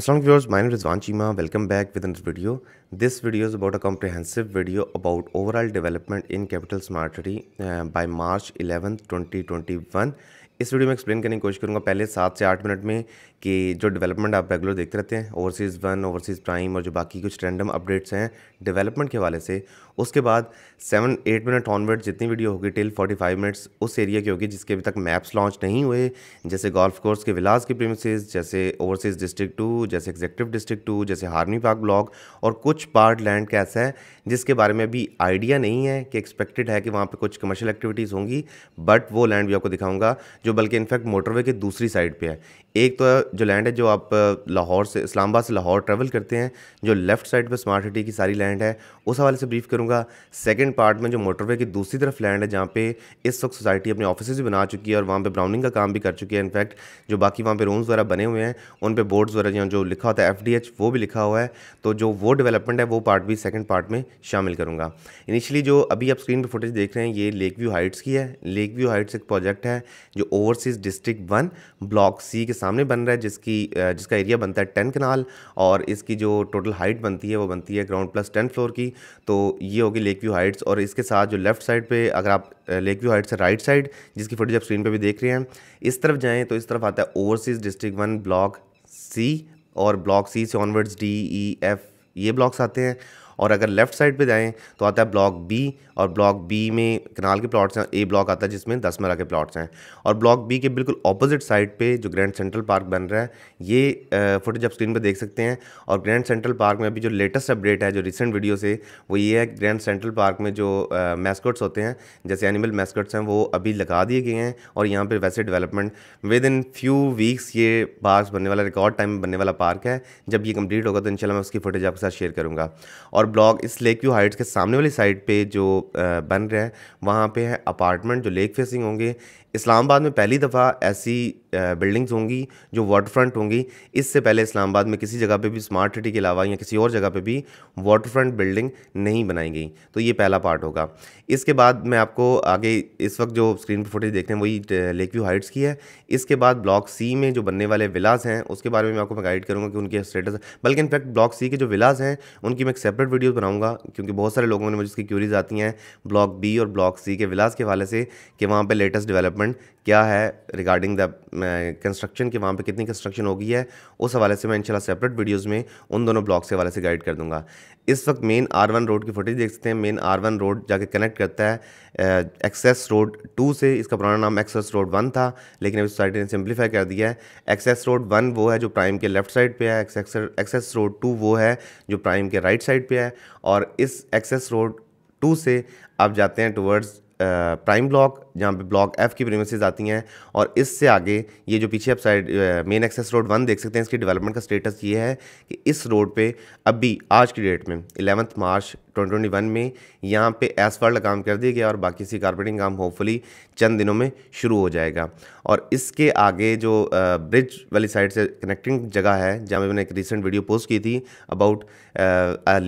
Assalamu viewers, my name is Van Chima. Welcome back with another video. This video is about a comprehensive video about overall development in Capital Smart City uh, by March 11, 2021. इस video में explain करने की कोशिश करूंगा पहले सात से आठ मिनट में कि जो डेवलपमेंट आप रेगुलर देखते रहते हैं ओवरसीज़ वन ओवरसीज़ प्राइम और जो बाकी कुछ रैंडम अपडेट्स हैं डेवलपमेंट के हवाले से उसके बाद सेवन एट मिनट ऑनवर्ड जितनी वीडियो होगी टिल फोर्टी फाइव मिनट्स उस एरिया की होगी जिसके अभी तक मैप्स लॉन्च नहीं हुए जैसे गोल्फ कोर्स के विलास के प्रीमिस जैसे ओवरसीज़ डिस्ट्रिक्ट टू जैसे एग्जेक्टिव डिस्ट्रिक्ट टू जैसे हार्मी पार्क ब्लॉक और कुछ पार्ट लैंड का ऐसा है जिसके बारे में अभी आइडिया नहीं है कि एक्सपेक्टेड है कि वहाँ पर कुछ कमर्शियल एक्टिविटीज़ होंगी बट वो लैंड भी आपको दिखाऊंगा जो बल्कि इनफैक्ट मोटरवे के दूसरी साइड पर है एक तो जो लैंड है जो आप लाहौर से इस्लामाबाद से लाहौर ट्रैवल करते हैं जो लेफ़्ट साइड पे स्मार्ट सिटी की सारी लैंड है उस हवाले से ब्रीफ करूँगा सेकंड पार्ट में जो मोटरवे की दूसरी तरफ लैंड है जहाँ पे इस वक्त सोसाइटी अपने ऑफिस भी बना चुकी है और वहाँ पर ब्राउनिंग का काम भी कर चुकी है इनफैक्ट जो बाकी वहाँ पर रूम्स वगैरह बने हुए हैं उन पर बोर्ड्स वगैरह जो लिखा होता है एफ वो भी लिखा हुआ है तो जो वो डेवलपमेंट है वो पार्ट भी सेकेंड पार्ट में शामिल करूँगा इनिशियली जो अभी आप स्क्रीन पर फुटेज देख रहे हैं ये लेक व्यू हाइट्स की है लेक व्यू हाइट्स एक प्रोजेक्ट है जो overseas district one block C के साथ सामने बन रहा है जिसकी जिसका एरिया बनता है टेन कनाल और इसकी जो टोटल हाइट बनती है वो बनती है ग्राउंड प्लस टेन फ्लोर की तो ये होगी लेक व्यू हाइट्स और इसके साथ जो लेफ्ट साइड पे अगर आप लेक व्यू हाइट्स से राइट साइड जिसकी फुटेज आप स्क्रीन पर भी देख रहे हैं इस तरफ जाएँ तो इस तरफ आता है overseas district one block C और ब्लॉक सी से ऑनवर्ड्स डी ई एफ ये ब्लॉक्स आते हैं और अगर लेफ्ट साइड पे जाएँ तो आता है ब्लॉक बी और ब्लॉक बी में कनाल के प्लॉट्स हैं ए ब्लॉक आता है जिसमें दस मरा के प्लॉट्स हैं और ब्लॉक बी के बिल्कुल अपोजिट साइड पे जो ग्रैंड सेंट्रल पार्क बन रहा है ये फुटेज आप स्क्रीन पर देख सकते हैं और ग्रैंड सेंट्रल पार्क में अभी जो लेटेस्ट अपडेट है जो रिसेंट वीडियो से वो ये है ग्रैंड सेंट्रल पार्क में जो मैस्कट्स होते हैं जैसे एनिमल मैस्कट्स हैं वो अभी लगा दिए गए हैं और यहाँ पर वैसे development within few weeks ये पार्क बनने वाला रिकॉर्ड टाइम बनने वाला पार्क है जब ये कम्प्लीट होगा तो इनशाला मैं उसकी फुटेज आपके साथ शेयर करूँगा और और ब्लॉक इस लेक व्यू हाइट्स के सामने वाली साइड पे जो बन रहे हैं वहाँ पे है अपार्टमेंट जो लेक फेसिंग होंगे इस्लामाबाद में पहली दफ़ा ऐसी बिल्डिंग्स होंगी जो वाटर फ्रंट होंगी इससे पहले इस्लामाबाद में किसी जगह पे भी स्मार्ट सिटी के अलावा या किसी और जगह पे भी वाटर फ्रंट बिल्डिंग नहीं बनाई गई तो ये पहला पार्ट होगा इसके बाद मैं आपको आगे इस वक्त जो स्क्रीन पर फोटेज देख रहे हैं वही लेक व्यू हाइट्स की है इसके बाद ब्लॉक सी में जो बनने वाले विलास हैं उसके बारे में मैं आपको मैं गाइड करूँगा कि उनके स्टेटस बल्कि इनफैक्ट ब्लॉक सी के जो विलाज हैं उनकी मैं एक सेपरेट वीडियो बनाऊँगा क्योंकि बहुत सारे लोगों ने मुझे इसकी क्यूरीज आती हैं ब्लॉक बी और ब्लॉक सी के विलाज के हवाले से कि वहाँ पर लेटेस्ट डेवलपमेंट डेवलपमेंट क्या है रिगार्डिंग द कंस्ट्रक्शन के वहाँ पे कितनी कंस्ट्रक्शन हो गई है उस हवाले से मैं इंशाल्लाह सेपरेट वीडियोस में उन दोनों ब्लॉक से हवाले से गाइड कर दूंगा इस वक्त मेन आर वन रोड की फुटेज देख सकते हैं मेन आर वन रोड जाके कनेक्ट करता है एक्सेस रोड टू से इसका पुराना नाम एक्सेस रोड वन था लेकिन अभी सोसाइटी ने सिम्प्लीफाई कर दिया है एक्सेस रोड वन वो है जो प्राइम के लेफ्ट साइड पर है एक्सेस रोड टू वो है जो प्राइम के राइट साइड पर है और इस एक्सेस रोड टू से आप जाते हैं टूवर्ड्स प्राइम ब्लॉक जहाँ पे ब्लॉक एफ की प्रीमिसेज आती हैं और इससे आगे ये जो पीछे आप side main access road one देख सकते हैं इसकी डेवलपमेंट का स्टेटस ये है कि इस रोड पे अभी आज की डेट में एलेवंथ मार्च ट्वेंटी में यहाँ पे वर्ल्ड काम कर दिया गया और बाकी सी कारपेटिंग काम होपफुली चंद दिनों में शुरू हो जाएगा और इसके आगे जो ब्रिज वाली साइड से कनेक्टिंग जगह है जहाँ मैंने एक रिसेंट वीडियो पोस्ट की थी अबाउट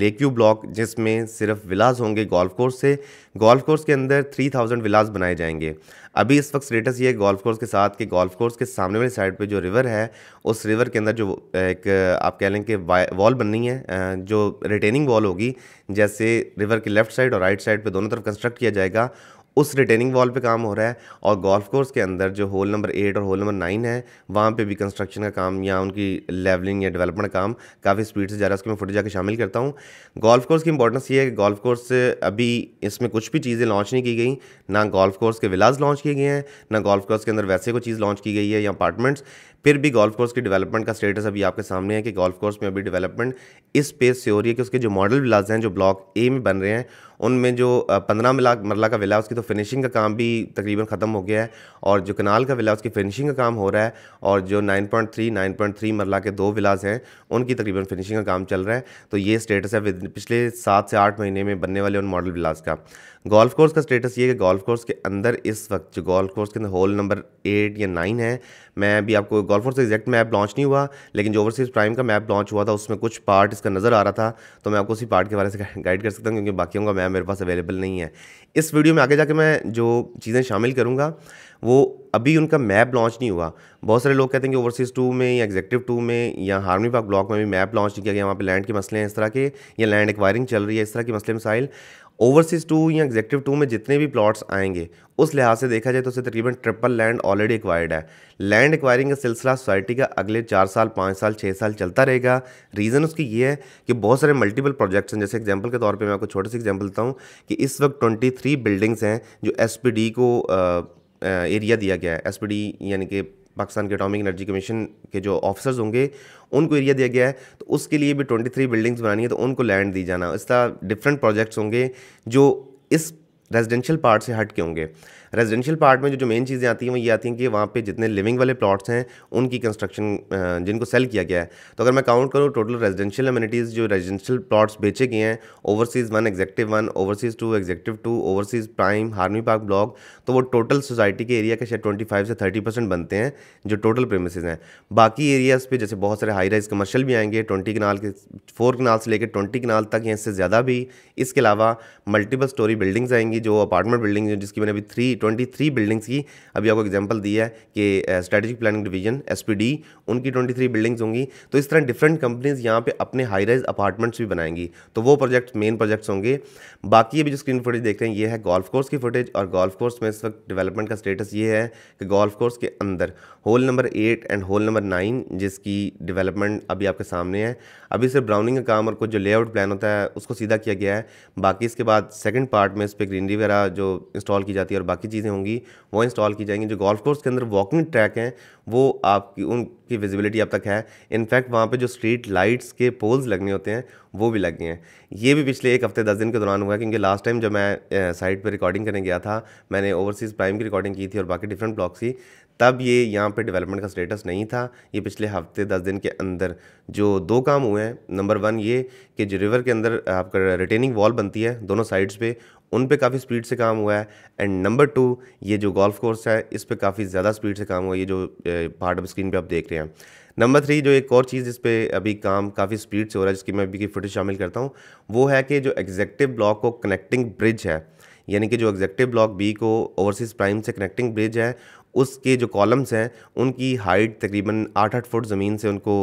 लेक व्यू ब्लॉक जिसमें सिर्फ विलाज होंगे गोल्फ कोर्स से गोल्फ कोर्स के अंदर 3000 विलाज बनाए जाएंगे अभी इस वक्त स्टेटस ये है गोल्फ कोर्स के साथ कि गोल्फ कोर्स के सामने वाली साइड पे जो रिवर है उस रिवर के अंदर जो एक आप कह लें कि वॉल बननी है जो रिटेनिंग वॉल होगी जैसे रिवर की लेफ्ट साइड और राइट साइड पर दोनों तरफ कंस्ट्रक्ट किया जाएगा उस रिटेनिंग वॉल पे काम हो रहा है और गोल्फ कोर्स के अंदर जो होल नंबर एट और होल नंबर नाइन है वहाँ पे भी कंस्ट्रक्शन का काम या उनकी लेवलिंग या डेवलपमेंट काम काफ़ी स्पीड से जा रहा है उसके मैं फुटेज जाकर शामिल करता हूँ गोल्फ कोर्स की इंपॉर्टेंस ये है कि गोल्फ कोर्स से अभी इसमें कुछ भी चीज़ें लॉन्च नहीं की गई ना गोल्फ कोर्स के विलाज लॉन्च किए गए हैं ना गोल्फ कोर्स के अंदर वैसे कोई चीज़ लॉन्च की गई है या अपार्टमेंट्स फिर भी गोल्फ कोर्स की डेवलपमेंट का स्टेटस अभी आपके सामने है कि गोल्फ कोर्स में अभी डेवलपमेंट इस पेस से हो रही है कि उसके जो मॉडल विलाज हैं जो ब्लॉक ए में बन रहे हैं उनमें जो पंद्रह मिला मरला का विला उसकी तो फिनिशिंग का काम भी तकरीबन ख़त्म हो गया है और जो कनाल का विला उसकी फिनिशिंग का काम हो रहा है और जो 9.3 9.3 मरला के दो विलाज हैं उनकी तकरीबन फिनिशिंग का काम चल रहा है तो ये स्टेटस है पिछले सात से आठ महीने में बनने वाले उन मॉडल विलाज का गोल्फ कोर्स का स्टेटस ये है कि गोल्फ कोर्स के अंदर इस वक्त जो गोल्फ कोर्स के अंदर होल नंबर एट या नाइन है मैं अभी आपको golf course exact map launch नहीं हुआ लेकिन जो ओवरसीज़ प्राइम का मैप लॉन्च हुआ था उसमें कुछ पार्ट इसका नज़र आ रहा था तो मैं आपको उसी पार्ट के बारे से गाइड कर सकता हूँ क्योंकि बाकियों का मैप मेरे पास अवेलेबल नहीं है इस वीडियो में आगे जाके मैं जो चीज़ें शामिल करूँगा वो अभी उनका मैप लॉन्च नहीं हुआ बहुत सारे लोग कहते हैं कि ओवरसीज़ टू में या एग्जेक्टिव टू में या हार्मी पार्क ब्लॉक में भी मैप लॉन्च नहीं किया गया वहाँ पर लैंड के मसले हैं इस तरह के या लैंड एक्वायरिंग चल रही है इस तरह के मसले मसाइल ओवरसीज टू या एग्जेक्टिव टू में जितने भी प्लॉट्स आएंगे उस लिहाज से देखा जाए तो उसे तकरीबन ट्रिपल लैंड ऑलरेडी एक्वायर्ड है लैंड एक्वायरिंग का सिलसिला सोसाइटी का अगले चार साल पाँच साल छः साल चलता रहेगा रीज़न उसकी ये है कि बहुत सारे मल्टीपल प्रोजेक्ट्स हैं जैसे एग्जाम्पल के तौर पर मैं आपको छोटे से एग्जाम्पल देता हूँ कि इस वक्त ट्वेंटी थ्री बिल्डिंग्स हैं जो एस को एरिया दिया गया है एस यानी कि पाकिस्तान के अटोमिक एनर्जी कमीशन के जो ऑफिसर्स होंगे उनको एरिया दिया गया है तो उसके लिए भी ट्वेंटी थ्री बिल्डिंग्स बनानी है तो उनको लैंड दी जाना इसका डिफरेंट प्रोजेक्ट्स होंगे जो इस रेजिडेंशियल पार्ट से हट के होंगे रेजिडेंशियल पार्ट में जो जो मेन चीज़ें आती हैं वो ये आती हैं कि वहाँ पे जितने लिविंग वाले प्लॉट्स हैं उनकी कंस्ट्रक्शन जिनको सेल किया गया है तो अगर मैं काउंट करूँ टोटल रेजिडेंशियल अम्यूनिटीज़ जो रेजिडेंशियल प्लॉट्स बेचे गए हैं overseas one executive one overseas two executive two overseas prime हारमी पार्क ब्लॉक तो वो टोटल सोसाइटी के एरिया का शायद ट्वेंटी से थर्टी बनते हैं जो टोटल प्रेमिसज हैं बाकी एरियाज़ पर जैसे बहुत सारे हाई राइज कमर्शल भी आएंगे ट्वेंटी किनाल के फोर किनाल से लेकर ट्वेंटी किनाल तक या इससे ज़्यादा भी इसके अलावा मल्टीपल स्टोरी बिल्डिंग्स आएंगी जो अपार्टमेंट बिल्डिंग जिसकी मैंने अभी थ्री ट्वेंटी थ्री बिल्डिंग्स की अभी आपको एग्जांपल दिया है कि स्ट्रेटेजिक प्लानिंग डिवीजन एस उनकी ट्वेंटी थ्री बिल्डिंग्स होंगी तो इस तरह डिफरेंट कंपनीज यहाँ पर अपने हाई राइज अपार्टमेंट्स भी बनाएंगी तो वो प्रोजेक्ट्स मेन प्रोजेक्ट्स होंगे बाकी अभी जो स्क्रीन फुटेज देख रहे हैं ये है गोल्फ कोर्स की फुटेज और गोल्फ कोर्स में इस वक्त डेवलपमेंट का स्टेटस ये है कि गोल्फ कोर्स के अंदर hole number eight and hole number nine जिसकी डेवलपमेंट अभी आपके सामने है अभी सिर्फ ब्राउनिंग का काम और कुछ जो लेआउट प्लान होता है उसको सीधा किया गया है बाकी इसके बाद सेकंड पार्ट में इस पर ग्रीनरी वगैरह जो इंस्टॉल की जाती है और बाकी चीज़ें होंगी वो इंस्टॉल की जाएंगी जो गोल्फ कोर्स के अंदर वॉकिंग ट्रैक हैं वो आपकी उनकी विजिबिलिटी अब तक है इनफैक्ट वहाँ पर जो स्ट्रीट लाइट्स के पोल्स लगने होते हैं वो भी लग गए हैं ये भी पिछले एक हफ्ते दस दिन के दौरान हुआ क्योंकि लास्ट टाइम जब मैं साइट पर रिकॉर्डिंग करने गया था मैंने ओवरसीज़ प्राइम की रिकॉर्डिंग की थी और बाकी डिफरेंट ब्लॉक्स थी तब ये यहाँ पे डेवलपमेंट का स्टेटस नहीं था ये पिछले हफ्ते दस दिन के अंदर जो दो काम हुए हैं नंबर वन ये कि जो रिवर के अंदर आपका रिटेनिंग वॉल बनती है दोनों साइड्स पे उन पे काफ़ी स्पीड से काम हुआ है एंड नंबर टू ये जो गोल्फ कोर्स है इस पे काफ़ी ज़्यादा स्पीड से काम हुआ ये जो पार्ट ऑफ स्क्रीन पे आप देख रहे हैं नंबर थ्री जो एक और चीज़ इस पर अभी काम काफ़ी स्पीड से हो रहा है जिसकी मैं अभी की फुटेज शामिल करता हूँ वो है कि जो एग्जेक्टिव ब्लॉक को कनेक्टिंग ब्रिज है यानी कि जो एग्जेक्टिव ब्लॉक बी को ओवरसीज़ प्राइम से कनेक्टिंग ब्रिज है उसके जो कॉलम्स हैं उनकी हाइट तकरीबन आठ आठ फुट ज़मीन से उनको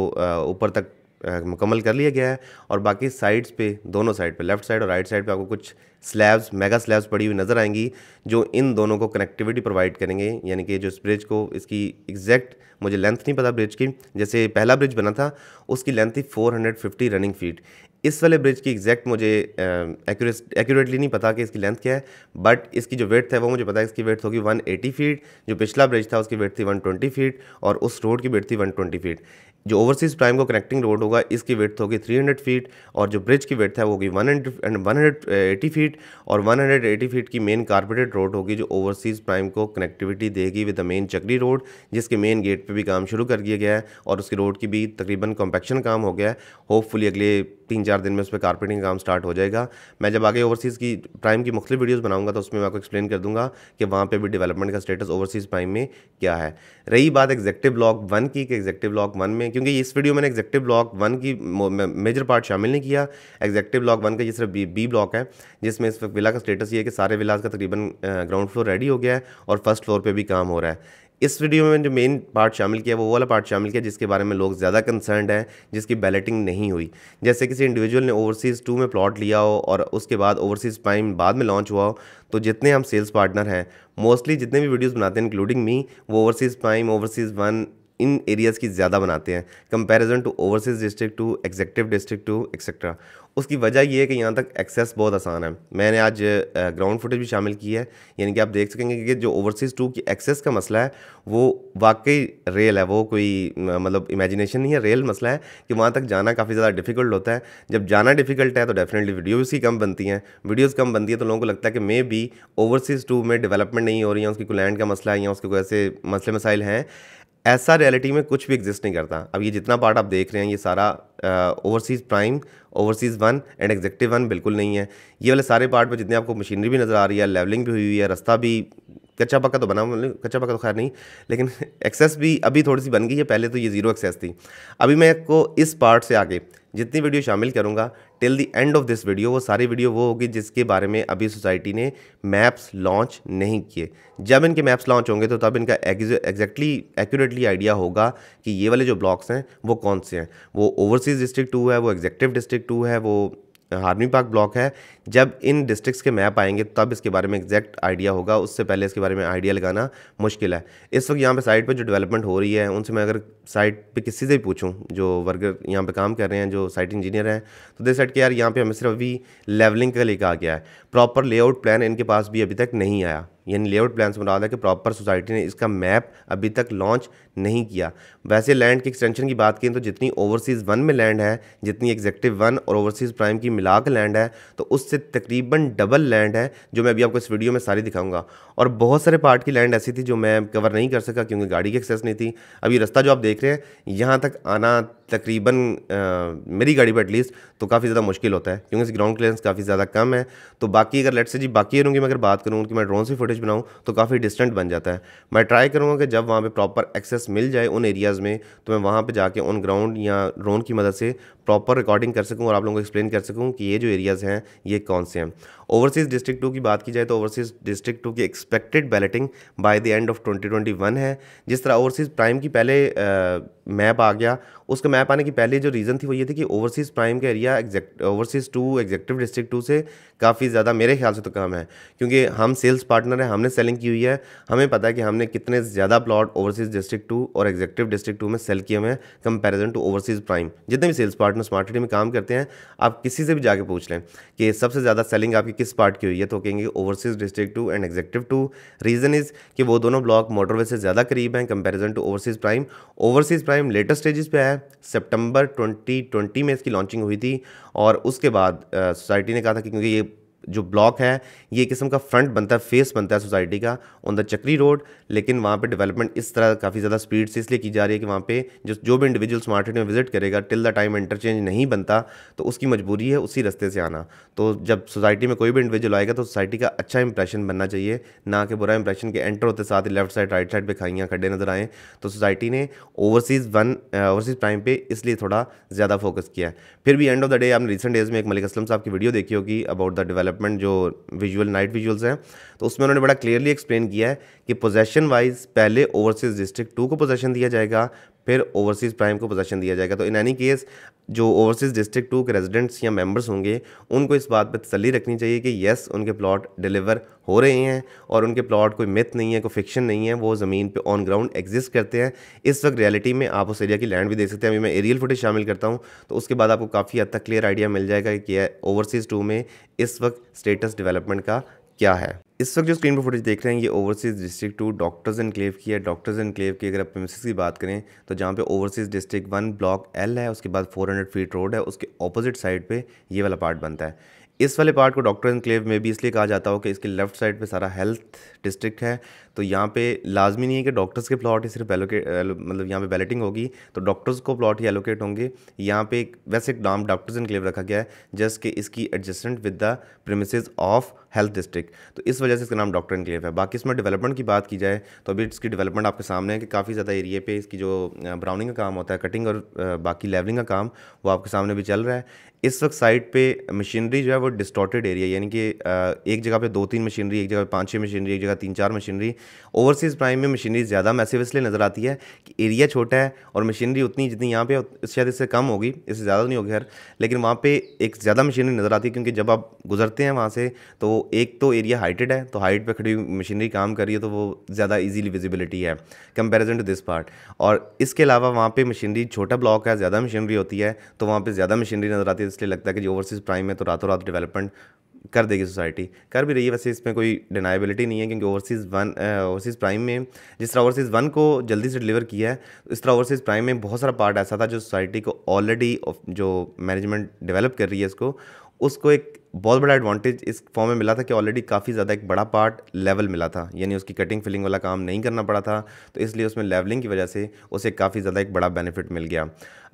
ऊपर तक मुकम्मल कर लिया गया है और बाकी साइड्स पे दोनों साइड पे लेफ्ट साइड और राइट साइड पे आपको कुछ स्लैब्स मेगा स्लैब्स पड़ी हुई नज़र आएंगी जो इन दोनों को कनेक्टिविटी प्रोवाइड करेंगे यानी कि जो इस ब्रिज को इसकी एग्जैक्ट मुझे लेंथ नहीं पता ब्रिज की जैसे पहला ब्रिज बना था उसकी लेंथ थी 450 रनिंग फीट इस वाले ब्रिज की एग्जैक्ट मुझे एक्यूरेटली नहीं पता कि इसकी लेंथ क्या है बट इसकी जो वेट है वो मुझे पता है इसकी वेट होगी 180 फीट जो पिछला ब्रिज था उसकी वेट थी 120 फीट और उस रोड की वेट थी 120 फीट जो ओवरसीज़ प्राइम को कनेक्टिंग रोड होगा इसकी वेथ होगी 300 फीट और जो ब्रिज की वेथ है वो होगी 180 फीट और 180 फीट की मेन कारपेटेड रोड होगी जो ओवरसीज़ प्राइम को कनेक्टिविटी देगी with the main Chakri road जिसके मेन गेट पर भी काम शुरू कर दिया गया है और उसकी रोड की भी तकरीबन कॉम्पेक्शन काम हो गया है होपफुली अगले तीन चार दिन में उस पर कारपेटिंग काम स्टार्ट हो जाएगा मैं जब आगे ओवरसीज़ की प्राइम की मुख्तु वीडियोज़ बनाऊंगा तो उसमें मैं आपको एक्सप्लेन कर दूंगा कि वहाँ पे भी डेवलपमेंट का स्टेटस ओवरसीज़ प्राइम में क्या है रही बात एग्जेक्टिव ब्लॉक वन की कि एग्जेक्टिव ब्लॉक वन में क्योंकि इस वीडियो मैंने एग्जेक्टिव ब्लॉक वन की मेजर पार्ट शामिल नहीं किया एग्जेक्टिव ब्लॉक वन का ये सिर्फ बी, बी ब्लॉक है जिसमें इस वक्त विला का स्टेटस ये है कि सारे विलाज का तकरीबन ग्राउंड फ्लोर रेडी हो गया है और फर्स्ट फ्लोर पर भी काम हो रहा है इस वीडियो में जो मेन पार्ट शामिल किया वो वाला पार्ट शामिल किया जिसके बारे में लोग ज़्यादा कंसर्नड हैं जिसकी बैलेटिंग नहीं हुई जैसे किसी इंडिविजुअल ने ओवरसीज़ टू में प्लॉट लिया हो और उसके बाद ओवरसीज़ प्राइम बाद में लॉन्च हुआ हो तो जितने हम सेल्स पार्टनर हैं मोस्टली जितने भी वीडियोज़ बनाते हैं इंक्लूडिंग मी वो ओवरसीज़ प्राइम ओवरसीज़ वन इन एरियाज़ की ज़्यादा बनाते हैं comparison to overseas district two executive district two etcetera उसकी वजह यह है कि यहाँ तक एक्सेस बहुत आसान है मैंने आज ग्राउंड फुटेज भी शामिल की है यानी कि आप देख सकेंगे कि जो ओवरसीज़ टू की एक्सेस का मसला है वो वाकई रेल है वो कोई मतलब इमेजिनेशन नहीं है रेल मसला है कि वहाँ तक जाना काफ़ी ज़्यादा डिफिकल्ट होता है जब जाना डिफिकल्ट है तो डेफिनेटली वीडियोज़ ही कम बनती हैं वीडियोज़ कम बनती है तो लोगों को लगता है कि मे बी ओवरसीज़ टू में डेवलपमेंट नहीं हो रही है उसकी कोई लैंड का मसला है या उसके कोई ऐसे मसले मसाइल हैं ऐसा रियलिटी में कुछ भी एग्जिस्ट नहीं करता अब ये जितना पार्ट आप देख रहे हैं ये सारा overseas prime overseas one and executive one बिल्कुल नहीं है ये वाले सारे पार्ट में जितने आपको मशीनरी भी नज़र आ रही है लेवलिंग भी हुई हुई है रास्ता भी कच्चा पक्का तो बना कच्चा पक्का तो खैर नहीं लेकिन एक्सेस भी अभी थोड़ी सी बन गई है पहले तो ये ज़ीरो एक्सेस थी अभी मैं आपको इस पार्ट से आगे जितनी वीडियो शामिल करूँगा till the end of this video वो सारी वीडियो वो होगी जिसके बारे में अभी सोसाइटी ने मैप्स लॉन्च नहीं किए जब इनके मैप्स लॉन्च होंगे तो तब इनका एग्जैक्टली एक्यूरेटली आइडिया होगा कि ये वाले जो ब्लॉक्स हैं वो कौन से हैं वो ओवरसीज़ डिस्ट्रिक्ट टू है वो एग्जेक्टिव डिस्ट्रिक्ट टू है वो हार्मी पार्क ब्लॉक है जब इन डिस्ट्रिक्ट्स के मैप आएंगे तब इसके बारे में एग्जैक्ट आइडिया होगा उससे पहले इसके बारे में आइडिया लगाना मुश्किल है इस वक्त यहाँ पे साइट पे जो डेवलपमेंट हो रही है उनसे मैं अगर साइट पे किसी से भी पूछूँ जो वर्कर यहाँ पे काम कर रहे हैं जो साइट इंजीनियर हैं तो दे सेट के यार यहाँ पर हमें सिर्फ अभी लेवलिंग का लेकर आ गया है प्रॉपर लेआउट प्लान इनके पास भी अभी तक नहीं आया यानी लेआउट प्लान्स से मुराद है कि प्रॉपर सोसाइटी ने इसका मैप अभी तक लॉन्च नहीं किया वैसे लैंड के एक्सटेंशन की बात करें तो जितनी ओवरसीज़ वन में लैंड है जितनी एग्जेक्टिव वन और ओवरसीज़ प्राइम की मिलाकर लैंड है तो उससे तकरीबन डबल लैंड है जो मैं अभी आपको इस वीडियो में सारी दिखाऊंगा और बहुत सारे पार्ट की लैंड ऐसी थी जो मैं कवर नहीं कर सका क्योंकि गाड़ी की एक्सेस नहीं थी अभी रास्ता जो आप देख रहे हैं यहाँ तक आना तकरीबन मेरी गाड़ी पर एटलीस्ट तो काफ़ी ज़्यादा मुश्किल होता है क्योंकि ग्राउंड क्लियरेंस काफ़ी ज़्यादा कम है तो बाकी अगर लेट से जी बाकी एरों की मैं अगर बात करूँ कि मैं ड्रोन से फुटेज बनाऊँ तो काफ़ी डिस्टेंट बन जाता है मैं ट्राई करूँगा कि जब वहाँ पर प्रॉपर एक्सेस मिल जाए उन एरियाज़ में तो मैं वहाँ पर जाकर ऑन ग्राउंड या ड्रोन की मदद से प्रॉपर रिकॉर्डिंग कर सकूँ और आप लोगों को एक्सप्लेन कर सकूँ कि ये जो एरियाज़ हैं ये कौन से हैं ओवरसीज़ डिस्ट्रिक्ट टू की बात की जाए तो ओवरसीज़ डिस्ट्रिक्ट टू की expected balloting by the end of 2021 है जिस तरह ओवरसीज़ प्राइम की पहले मैप आ गया उसका मैप आने की पहली जो रीज़न थी वो ये थी कि ओवरसीज़ प्राइम का area exact overseas two executive district two से काफ़ी ज़्यादा मेरे ख्याल से तो कम है क्योंकि हम सेल्स पार्टनर हैं हमने सेलिंग की हुई है हमें पता है कि हमने कितने ज़्यादा प्लॉट ओवरसीज़ डिस्ट्रिक्ट टू और एग्जैक्टिव डिस्ट्रिक्ट टू में सेल किए हुए हैं कंपेरिजन टू ओवरसीज़ प्राइम जितने भी सेल्स पार्टनर स्मार्ट सिटी में काम करते हैं आप किसी से भी जाके पूछ लें कि सबसे ज़्यादा सेलिंग आपकी किस पार्ट की हुई है तो कहेंगे overseas district two and executive two reason is कि वो दोनों ब्लॉक मोटरवे से ज़्यादा करीब हैं comparison to overseas prime overseas prime latest stages पे है सितंबर 2020 में इसकी लॉन्चिंग हुई थी और उसके बाद सोसाइटी ने कहा था कि क्योंकि ये जो ब्लॉक है ये किस्म का फ्रंट बनता है फेस बनता है सोसाइटी का ऑन द चक्री रोड लेकिन वहाँ पे डेवलपमेंट इस तरह काफ़ी ज़्यादा स्पीड से इसलिए की जा रही है कि वहाँ पे जो जो भी इंडिविजुअल सिटी में विजिट करेगा टिल द टाइम इंटरचेंज नहीं बनता तो उसकी मजबूरी है उसी रस्ते से आना तो जब सोसाइटी में कोई भी इंडिविजुअल आएगा तो सोसाइटी का अच्छा इंप्रेशन बनना चाहिए ना कि बुरा इंप्रेशन के एंटर होते साथ ही लेफ्ट साइड राइट साइड पर खाइयाँ खड्डे नजर आएँ तो सोसाइटी ने ओवरसीज़ वन ओवरसीज़ टाइम पर इसलिए थोड़ा ज़्यादा फोकस किया है फिर भी एंड ऑफ द डे आपने रिसेंट डेज़ में एक मलिक असलम साहब की वीडियो देखी होगी अबाउट द डेवलप डेवलपमेंट जो विजुअल नाइट विजुअल्स हैं तो उसमें उन्होंने बड़ा क्लियरली एक्सप्लेन किया है कि पोजेशन वाइज पहले ओवरसीज़ डिस्ट्रिक्ट टू को पोजेशन दिया जाएगा फिर ओवरसीज़ प्राइम को पोजेशन दिया जाएगा तो इन एनी केस जो ओवरसीज़ डिस्ट्रिक्ट टू के रेजिडेंट्स या मेंबर्स होंगे उनको इस बात पर तसली रखनी चाहिए कि येस उनके प्लॉट डिलीवर हो रहे हैं और उनके प्लॉट कोई मिथ नहीं है कोई फिक्शन नहीं है वो ज़मीन पे ऑन ग्राउंड एग्जिस्ट करते हैं इस वक्त रियलिटी में आप उस एरिया की लैंड भी देख सकते हैं अभी मैं एरियल फुटेज शामिल करता हूँ तो उसके बाद आपको काफ़ी हद तक क्लियर आइडिया मिल जाएगा कि ओवरसीज़ टू में इस वक्त स्टेटस डिवेलपमेंट का क्या है इस वक्त जो स्क्रीन पर फुटेज देख रहे हैं ये overseas district two doctors enclave की है डॉक्टर्स एनक्लेव की अगर आप प्रेमिस की बात करें तो जहाँ पे overseas district one block L है उसके बाद 400 फीट रोड है उसके ऑपोजिट साइड पे ये वाला पार्ट बनता है इस वाले पार्ट को डॉक्टर एनक्लेव में भी इसलिए कहा जाता हो कि इसके लेफ्ट साइड पर सारा हेल्थ डिस्ट्रिक्ट है तो यहाँ पे लाजमी नहीं है कि डॉक्टर्स के प्लॉट ही सिर्फ एलोकेट मतलब यहाँ पे बैलेटिंग होगी तो डॉक्टर्स को प्लॉट ही एलोकेट होंगे यहाँ पे एक वैसे एक नाम डॉक्टर्स इनक्लेव रखा गया है जस्ट कि इसकी adjacent with the premise of health district तो इस वजह से इसका नाम डॉक्टर इनक्लेव है बाकी इसमें डेवलपमेंट की बात की जाए तो अभी इसकी डेवलपमेंट आपके सामने है कि काफ़ी ज़्यादा एरिए पे इसकी जो ब्राउनिंग का काम होता है कटिंग और बाकी लेवलिंग का काम वो आपके सामने भी चल रहा है इस वक्त साइड पे मशीनरी जो है वो डिस्टॉटेड एरिया यानी कि एक जगह पे दो तीन मशीनरी एक जगह पे पाँच छः मशीनरी एक जगह तीन चार मशीनरी ओवरसीज़ प्राइम में मशीनरी ज़्यादा मैसिव इसलिए नज़र आती है कि एरिया छोटा है और मशीनरी उतनी जितनी यहाँ पे शायद इससे कम होगी इससे ज़्यादा तो नहीं होगी खैर लेकिन वहाँ पे एक ज़्यादा मशीनरी नज़र आती है क्योंकि जब आप गुजरते हैं वहाँ से तो एक तो एरिया हाइटेड है तो हाइट पर खड़ी मशीनरी काम कर रही है तो वो ज़्यादा ईजीली विजिबिलिटी है कंपेरिजन टू दिस पार्ट और इसके अलावा वहाँ पर मशीनरी छोटा ब्लॉक है ज़्यादा मशीनरी होती है तो वहाँ पर ज़्यादा मशीनरी नज़र आती है इसलिए लगता है कि जो ओवरसीज़ प्राइम में तो रातों रात डेवलपमेंट कर देगी सोसाइटी कर भी रही है वैसे इसमें कोई डिनाइबिलिटी नहीं है क्योंकि ओवरसीज़ वन ओवरसीज़ प्राइम में जिस तरह ओवरसीज़ वन को जल्दी से डिलीवर किया है इस तरह ओवरसीज़ प्राइम में बहुत सारा पार्ट ऐसा था जो सोसाइटी को ऑलरेडी जो मैनेजमेंट डेवलप कर रही है इसको उसको एक बहुत बड़ा एडवांटेज इस फॉर्म में मिला था कि ऑलरेडी काफ़ी ज़्यादा एक बड़ा पार्ट लेवल मिला था यानी उसकी कटिंग फिलिंग वाला काम नहीं करना पड़ा था तो इसलिए उसमें लेवलिंग की वजह से उसे काफ़ी ज़्यादा एक बड़ा बेनिफिट मिल गया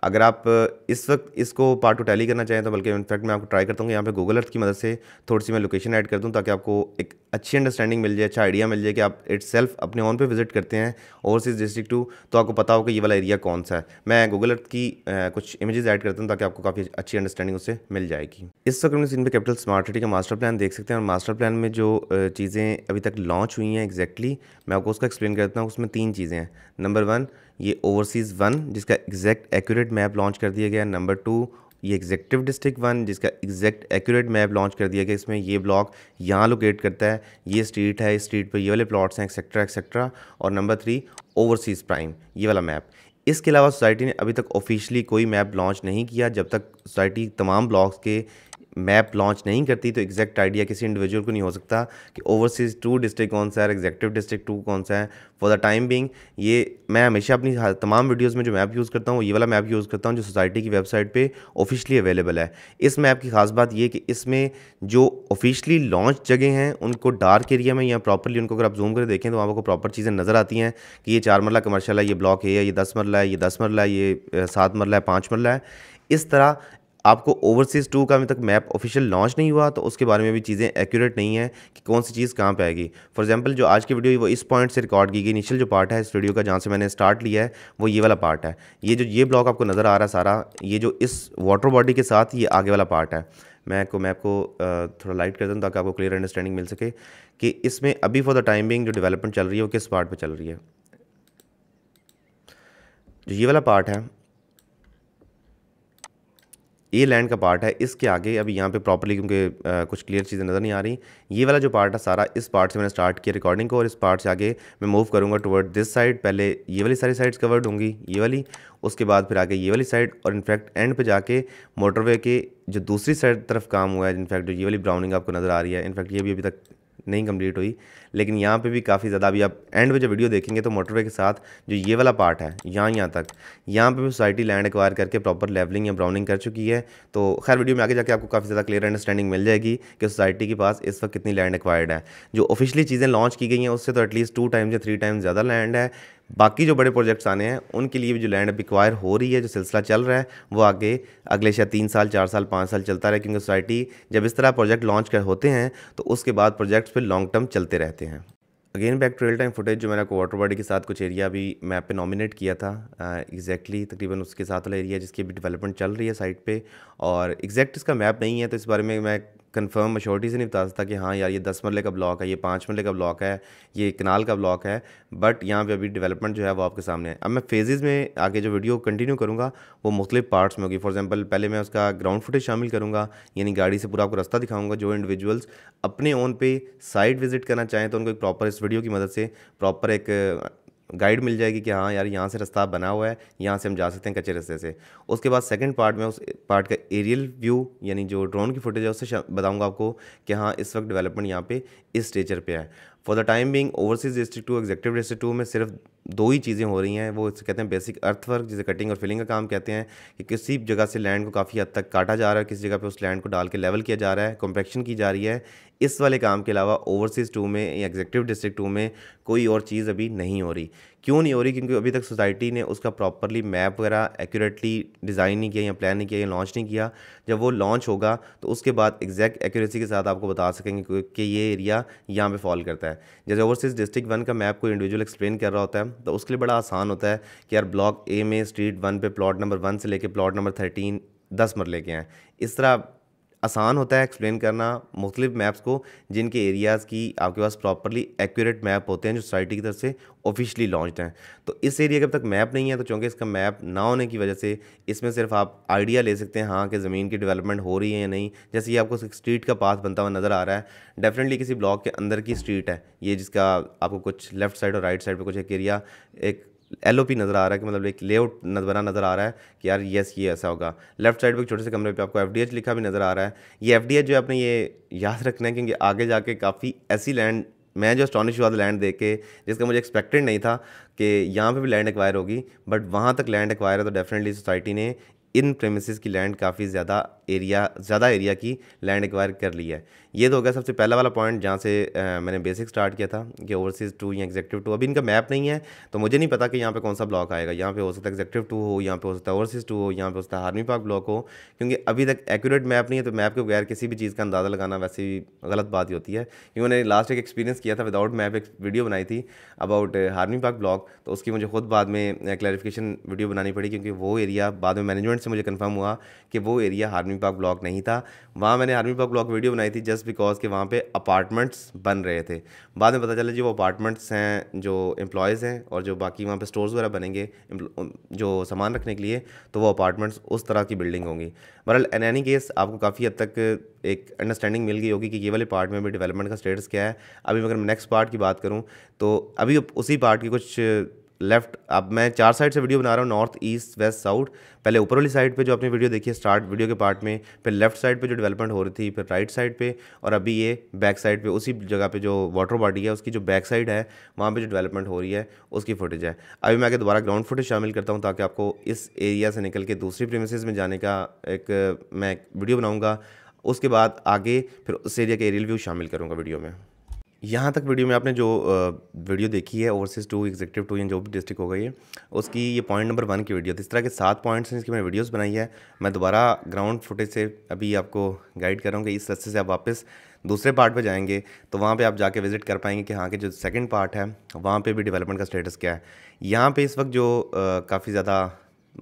अगर आप इस वक्त इसको पार्ट टू टैली करना चाहें तो बल्कि इनफैक्ट मैं आपको ट्राई करता हूँ यहाँ पे गूगल अर्थ की मदद से थोड़ी सी मैं लोकेशन ऐड कर दूँ ताकि आपको एक अच्छी अंडरस्टैंडिंग मिल जाए अच्छा आइडिया मिल जाए कि आप इट सेल्फ अपने ऑन पे विजिट करते हैं ओवरसीज डिस्ट्रिक्ट टू तो आपको पता हो कि ये वाला एरिया कौन सा है मैं गूगल अर्थ की आ, कुछ इमेजेस ऐड करता हूँ ताकि आपको काफ़ी अच्छी अंडरस्टैंडिंग उससे मिल जाएगी इस वक्त हम सीन पर कैपिटल स्मार्ट सिटी का मास्टर प्लान देख सकते हैं और मास्टर प्लान में जो चीज़ें अभी तक लॉन्च हुई हैं एक्जैक्टली मैं आपको उसका एक्सप्लेन करता हूँ उसमें तीन चीज़ें हैं नंबर वन ये ओवरसीज़ वन जिसका एग्जैक्ट एक्यूरेट मैप लॉन्च कर दिया गया नंबर टू ये एग्जेक्टिव डिस्ट्रिक्ट वन जिसका एग्जैक्ट एक्यूरेट मैप लॉन्च कर दिया गया इसमें ये ब्लॉक यहाँ लोकेट करता है ये स्ट्रीट है इस स्ट्रीट पर ये वाले प्लॉट्स हैं एक्सेट्रा एक्सेट्रा और नंबर थ्री ओवरसीज़ प्राइम ये वाला मैप इसके अलावा सोसाइटी ने अभी तक ऑफिशियली कोई मैप लॉन्च नहीं किया जब तक सोसाइटी तमाम ब्लॉक्स के मैप लॉन्च नहीं करती तो एग्जैक्ट आइडिया किसी इंडिविजुअल को नहीं हो सकता कि ओवरसीज टू डिस्ट्रिक्ट कौन सा है एग्जैक्टिव डिस्ट्रिक्ट टू कौन सा है फॉर द टाइम बिंग ये मैं हमेशा अपनी तमाम वीडियोज़ में जो मैप यूज़ करता हूँ ये वाला मैप यूज़ करता हूँ जो सोसाइटी की वेबसाइट पर ऑफिशली अवेलेबल है इस मैप की खास बात ये कि इसमें जो ऑफिशली लॉन्च जगह हैं उनको डार्क एरिया में या प्रॉपरली उनको अगर आप जूम कर देखें तो वहाँ को प्रॉपर चीज़ें नज़र आती हैं कि ये चार मरला कमर्शल है ये ब्लॉक ए है ये दस मरला है ये दस मरला है ये सात मरला है पाँच मरला है इस तरह आपको ओवरसीज़ टू का अभी तक मैप ऑफिशियल लॉन्च नहीं हुआ तो उसके बारे में भी चीज़ें एक्यूरेट नहीं है कि कौन सी चीज़ कहाँ पे आएगी फॉर एग्जांपल जो आज की वीडियो वो इस पॉइंट से रिकॉर्ड की गई इनिशियल जो पार्ट है इस वीडियो का जहाँ से मैंने स्टार्ट लिया है वो ये वाला पार्ट है ये जो ये ब्लॉक आपको नज़र आ रहा है सारा ये जो इस वाटर बॉडी के साथ ये आगे वाला पार्ट है मैं को मैप को थोड़ा लाइट कर दूँ ताकि आपको क्लियर अंडरस्टैंडिंग मिल सके कि इसमें अभी फॉर द टाइमिंग जो डेवलपमेंट चल रही है वो किस पार्ट पर चल रही है जो ये वाला पार्ट है ये लैंड का पार्ट है इसके आगे अभी यहाँ पे प्रॉपरली क्योंकि कुछ क्लियर चीज़ें नज़र नहीं आ रही ये वाला जो पार्ट है सारा इस पार्ट से मैंने स्टार्ट किया रिकॉर्डिंग को और इस पार्ट से आगे मैं मूव करूँगा टुवर्ड दिस साइड पहले ये वाली सारी साइड्स कवर्ड होंगी ये वाली उसके बाद फिर आगे ये वाली साइड और इनफैक्ट एंड पे जाके मोटरवे के जो दूसरी साइड तरफ काम हुआ है इनफैक्ट जो ये वाली ब्राउनिंग आपको नज़र आ रही है इनफैक्ट ये भी अभी तक नहीं कंप्लीट हुई लेकिन यहाँ पे भी काफ़ी ज़्यादा अभी आप एंड में जब वीडियो देखेंगे तो मोटरवे के साथ जो ये वाला पार्ट है यहाँ यहाँ तक यहाँ पे भी सोसाइटी लैंड एक्वायर करके प्रॉपर लेवलिंग या ब्राउनिंग कर चुकी है तो खैर वीडियो में आगे जाके आपको काफ़ी ज़्यादा क्लियर अंडरस्टैंडिंग मिल जाएगी कि सोसाइटी के पास इस वक्त कितनी लैंड एक्वायर्ड है जो ऑफिशियली चीज़ें लॉन्च की गई हैं उससे तो एटलीस्ट टू टाइम्स या थ्री टाइम्स ज़्यादा लैंड है बाकी जो बड़े प्रोजेक्ट्स आने हैं उनके लिए भी जो लैंड रिक्वायर हो रही है जो सिलसिला चल रहा है वो आगे अगले शायद तीन साल चार साल पाँच साल चलता रहे क्योंकि सोसाइटी जब इस तरह प्रोजेक्ट लॉन्च कर होते हैं तो उसके बाद प्रोजेक्ट्स फिर लॉन्ग टर्म चलते रहते हैं again back to real time footage जो मैंने आपको वाटर बॉडी के साथ कुछ एरिया भी मैप पे नॉमिनेट किया था एग्जैक्टली uh, exactly, तकरीबन उसके साथ वाला एरिया जिसकी भी डेवलपमेंट चल रही है साइट पे और एग्जैक्ट इसका मैप नहीं है तो इस बारे में मैं कंफर्म मशोरिटी से नहीं बता सकता कि हाँ यार ये दस मरले का ब्लॉक है ये पाँच मरले का ब्लॉक है ये कनाल का ब्लॉक है बट यहाँ पे अभी डेवलपमेंट जो है वो आपके सामने है अब मैं फेजेज़ में आगे जो वीडियो कंटिन्यू करूँगा वो मुख्तलिफ पार्ट्स में होगी फॉर एग्जाम्पल पहले मैं उसका ग्राउंड फुटेज शामिल करूँगा यानी गाड़ी से पूरा आपको रास्ता दिखाऊँगा जो इंडिविजुअल्स अपने ओन पे साइट विजिट करना चाहें तो उनको एक प्रॉपर इस वीडियो की मदद से प्रॉपर एक गाइड मिल जाएगी कि हाँ यार यहाँ से रास्ता बना हुआ है यहाँ से हम जा सकते हैं कच्चे रास्ते से उसके बाद सेकंड पार्ट में उस पार्ट का एरियल व्यू यानी जो ड्रोन की फुटेज है उससे बताऊँगा आपको कि हाँ इस वक्त डेवलपमेंट यहाँ पे इस स्टेचर पे है for the time being overseas district two executive district two में सिर्फ दो ही चीज़ें हो रही हैं वो इसे कहते हैं बेसिक अर्थवर्क जिसे कटिंग और फिलिंग का काम कहते हैं कि किसी जगह से लैंड को काफ़ी हद तक काटा जा रहा है किसी जगह पे उस लैंड को डाल के लेवल किया जा रहा है कॉम्प्रेक्शन की जा रही है इस वाले काम के अलावा ओवरसीज़ टू में या एग्जेक्टिव डिस्ट्रिक्ट टू में कोई और चीज़ अभी नहीं हो रही क्यों नहीं हो रही क्योंकि अभी तक सोसाइटी ने उसका प्रॉपरली मैप वगैरह एक्यूरेटली डिज़ाइन नहीं किया या प्लान नहीं किया या लॉन्च नहीं किया जब वो लॉन्च होगा तो उसके बाद एग्जैक्ट एक्यूरेसी के साथ आपको बता सकेंगे कि ये एरिया यहाँ पर फॉल करता है जैसे ओवरसीज़ डिस्ट्रिक्ट वन का मैप कोई इंडिविजुअल एक्सप्लेन कर रहा होता है तो उसके लिए बड़ा आसान होता है कि यार ब्लॉक ए में स्ट्रीट वन पे प्लॉट नंबर वन से लेके प्लॉट नंबर थर्टीन दस मरले के हैं इस तरह आसान होता है एक्सप्लेन करना मुख्तलिफ मैप्स को जिनके एरियाज़ की आपके पास प्रॉपरली एक्यूरेट मैप होते हैं जो सोसाइटी की तरफ से ऑफिशियली लॉन्च हैं तो इस एरिया के अब तक मैप नहीं है तो चूँकि इसका मैप ना होने की वजह से इसमें सिर्फ आप आइडिया ले सकते हैं हाँ कि ज़मीन की डेवलपमेंट हो रही है या नहीं जैसे ये आपको स्ट्रीट का पाथ बनता हुआ नज़र आ रहा है डेफिनेटली किसी ब्लॉक के अंदर की स्ट्रीट है ये जिसका आपको कुछ लेफ्ट साइड और राइट साइड पर कुछ एक एरिया एक एल नज़र आ रहा है कि मतलब एक लेआउट बना नज़र आ रहा है कि यार येस ये ऐसा होगा लेफ्ट साइड पर छोटे से कमरे पे आपको एफ लिखा भी नज़र आ रहा है ये एफ जो है आपने ये याद रखना है क्योंकि आगे जाके काफ़ी ऐसी लैंड मैं जो स्टॉनिश हुआ लैंड देख के जिसका मुझे एक्सपेक्टेड नहीं था कि यहाँ पे भी लैंड एक्वायर होगी बट वहाँ तक लैंड एक्वायर है तो डेफिनेटली सोसाइटी ने इन प्रेमिसज की लैंड काफ़ी ज़्यादा एरिया ज़्यादा एरिया की लैंड एक्वायर कर ली है ये तो हो गया सबसे पहला वाला पॉइंट जहाँ से आ, मैंने बेसिक स्टार्ट किया था कि ओवरसीज़ टू या एग्जेक्टिव टू अभी इनका मैप नहीं है तो मुझे नहीं पता कि यहाँ पे कौन सा ब्लॉक आएगा यहाँ पे हो सकता है एग्जेक्टिव टू हो यहाँ पे हो सकता है ओवरसीज़ टू हो यहाँ पे हो सकता है आर्मी पार्क ब्लॉक हो क्योंकि अभी तक एक्यूरेट मैप नहीं है तो मैप के बगैर किसी भी चीज़ का अंदाज़ा लगाना वैसे भी गलत बात ही होती है क्योंकि मैंने लास्ट एक एक्सपीरियंस किया था विदाउट मैप एक वीडियो बनाई थी अबाउट आर्मी पार्क ब्लॉक तो उसकी मुझे खुद बाद में क्लैरिफिकेशन वीडियो बनानी पड़ी क्योंकि वो एरिया बाद में मैनेजमेंट से मुझे कंफर्म हुआ कि वो एरिया आर्मी पार्क ब्लॉक नहीं था वहाँ मैंने आर्मी पार्क ब्लॉक वीडियो बनाई थी जस्ट बिकॉज के वहाँ पर अपार्टमेंट्स बन रहे थे बाद में पता चला जी वो अपार्टमेंट्स हैं जो एम्प्लॉयज़ हैं और जो बाकी वहाँ पर स्टोर्स वगैरह बनेंगे जो सामान रखने के लिए तो वो अपार्टमेंट्स उस तरह की बिल्डिंग होंगी बरल एन एनी केस आपको काफ़ी हद तक एक अंडरस्टैंडिंग मिल गई होगी कि ये वाले पार्ट में भी डेवलपमेंट का स्टेटस क्या है अभी अगर नेक्स्ट पार्ट की बात करूँ तो अभी उसी पार्ट की कुछ लेफ्ट अब मैं चार साइड से वीडियो बना रहा हूँ नॉर्थ ईस्ट वेस्ट साउथ पहले ऊपर वाली साइड पे जो आपने वीडियो देखी है स्टार्ट वीडियो के पार्ट में फिर लेफ्ट साइड पे जो डेवलपमेंट हो रही थी फिर राइट साइड पे और अभी ये बैक साइड पे उसी जगह पे जो वाटर बॉडी है उसकी जो बैक साइड है वहाँ पर जो डेवलपमेंट हो रही है उसकी फुटेज है अभी मैं आगे दोबारा ग्राउंड फुटेज शामिल करता हूँ ताकि आपको इस एरिया से निकल के दूसरी प्रेमिस में जाने का एक मैं वीडियो बनाऊँगा उसके बाद आगे फिर उस एरिया के एरियल व्यू शामिल करूँगा वीडियो में यहाँ तक वीडियो में आपने जो वीडियो देखी है ओवरसीज़ टू एग्जीक्यूटिव टू या जो भी डिस्ट्रिक्ट हो गई है उसकी ये पॉइंट नंबर वन की वीडियो थी इस तरह के सात पॉइंट्स हैं जिसकी मैंने वीडियोस बनाई है मैं दोबारा ग्राउंड फुटेज से अभी आपको गाइड कर रहा हूँ कि इस रस्ते से आप वापस दूसरे पार्ट पर जाएंगे तो वहाँ पर आप जाके विज़िट कर पाएंगे कि हाँ के जो सेकेंड पार्ट है वहाँ पर भी डिवेलपमेंट का स्टेटस क्या है यहाँ पर इस वक्त जो काफ़ी ज़्यादा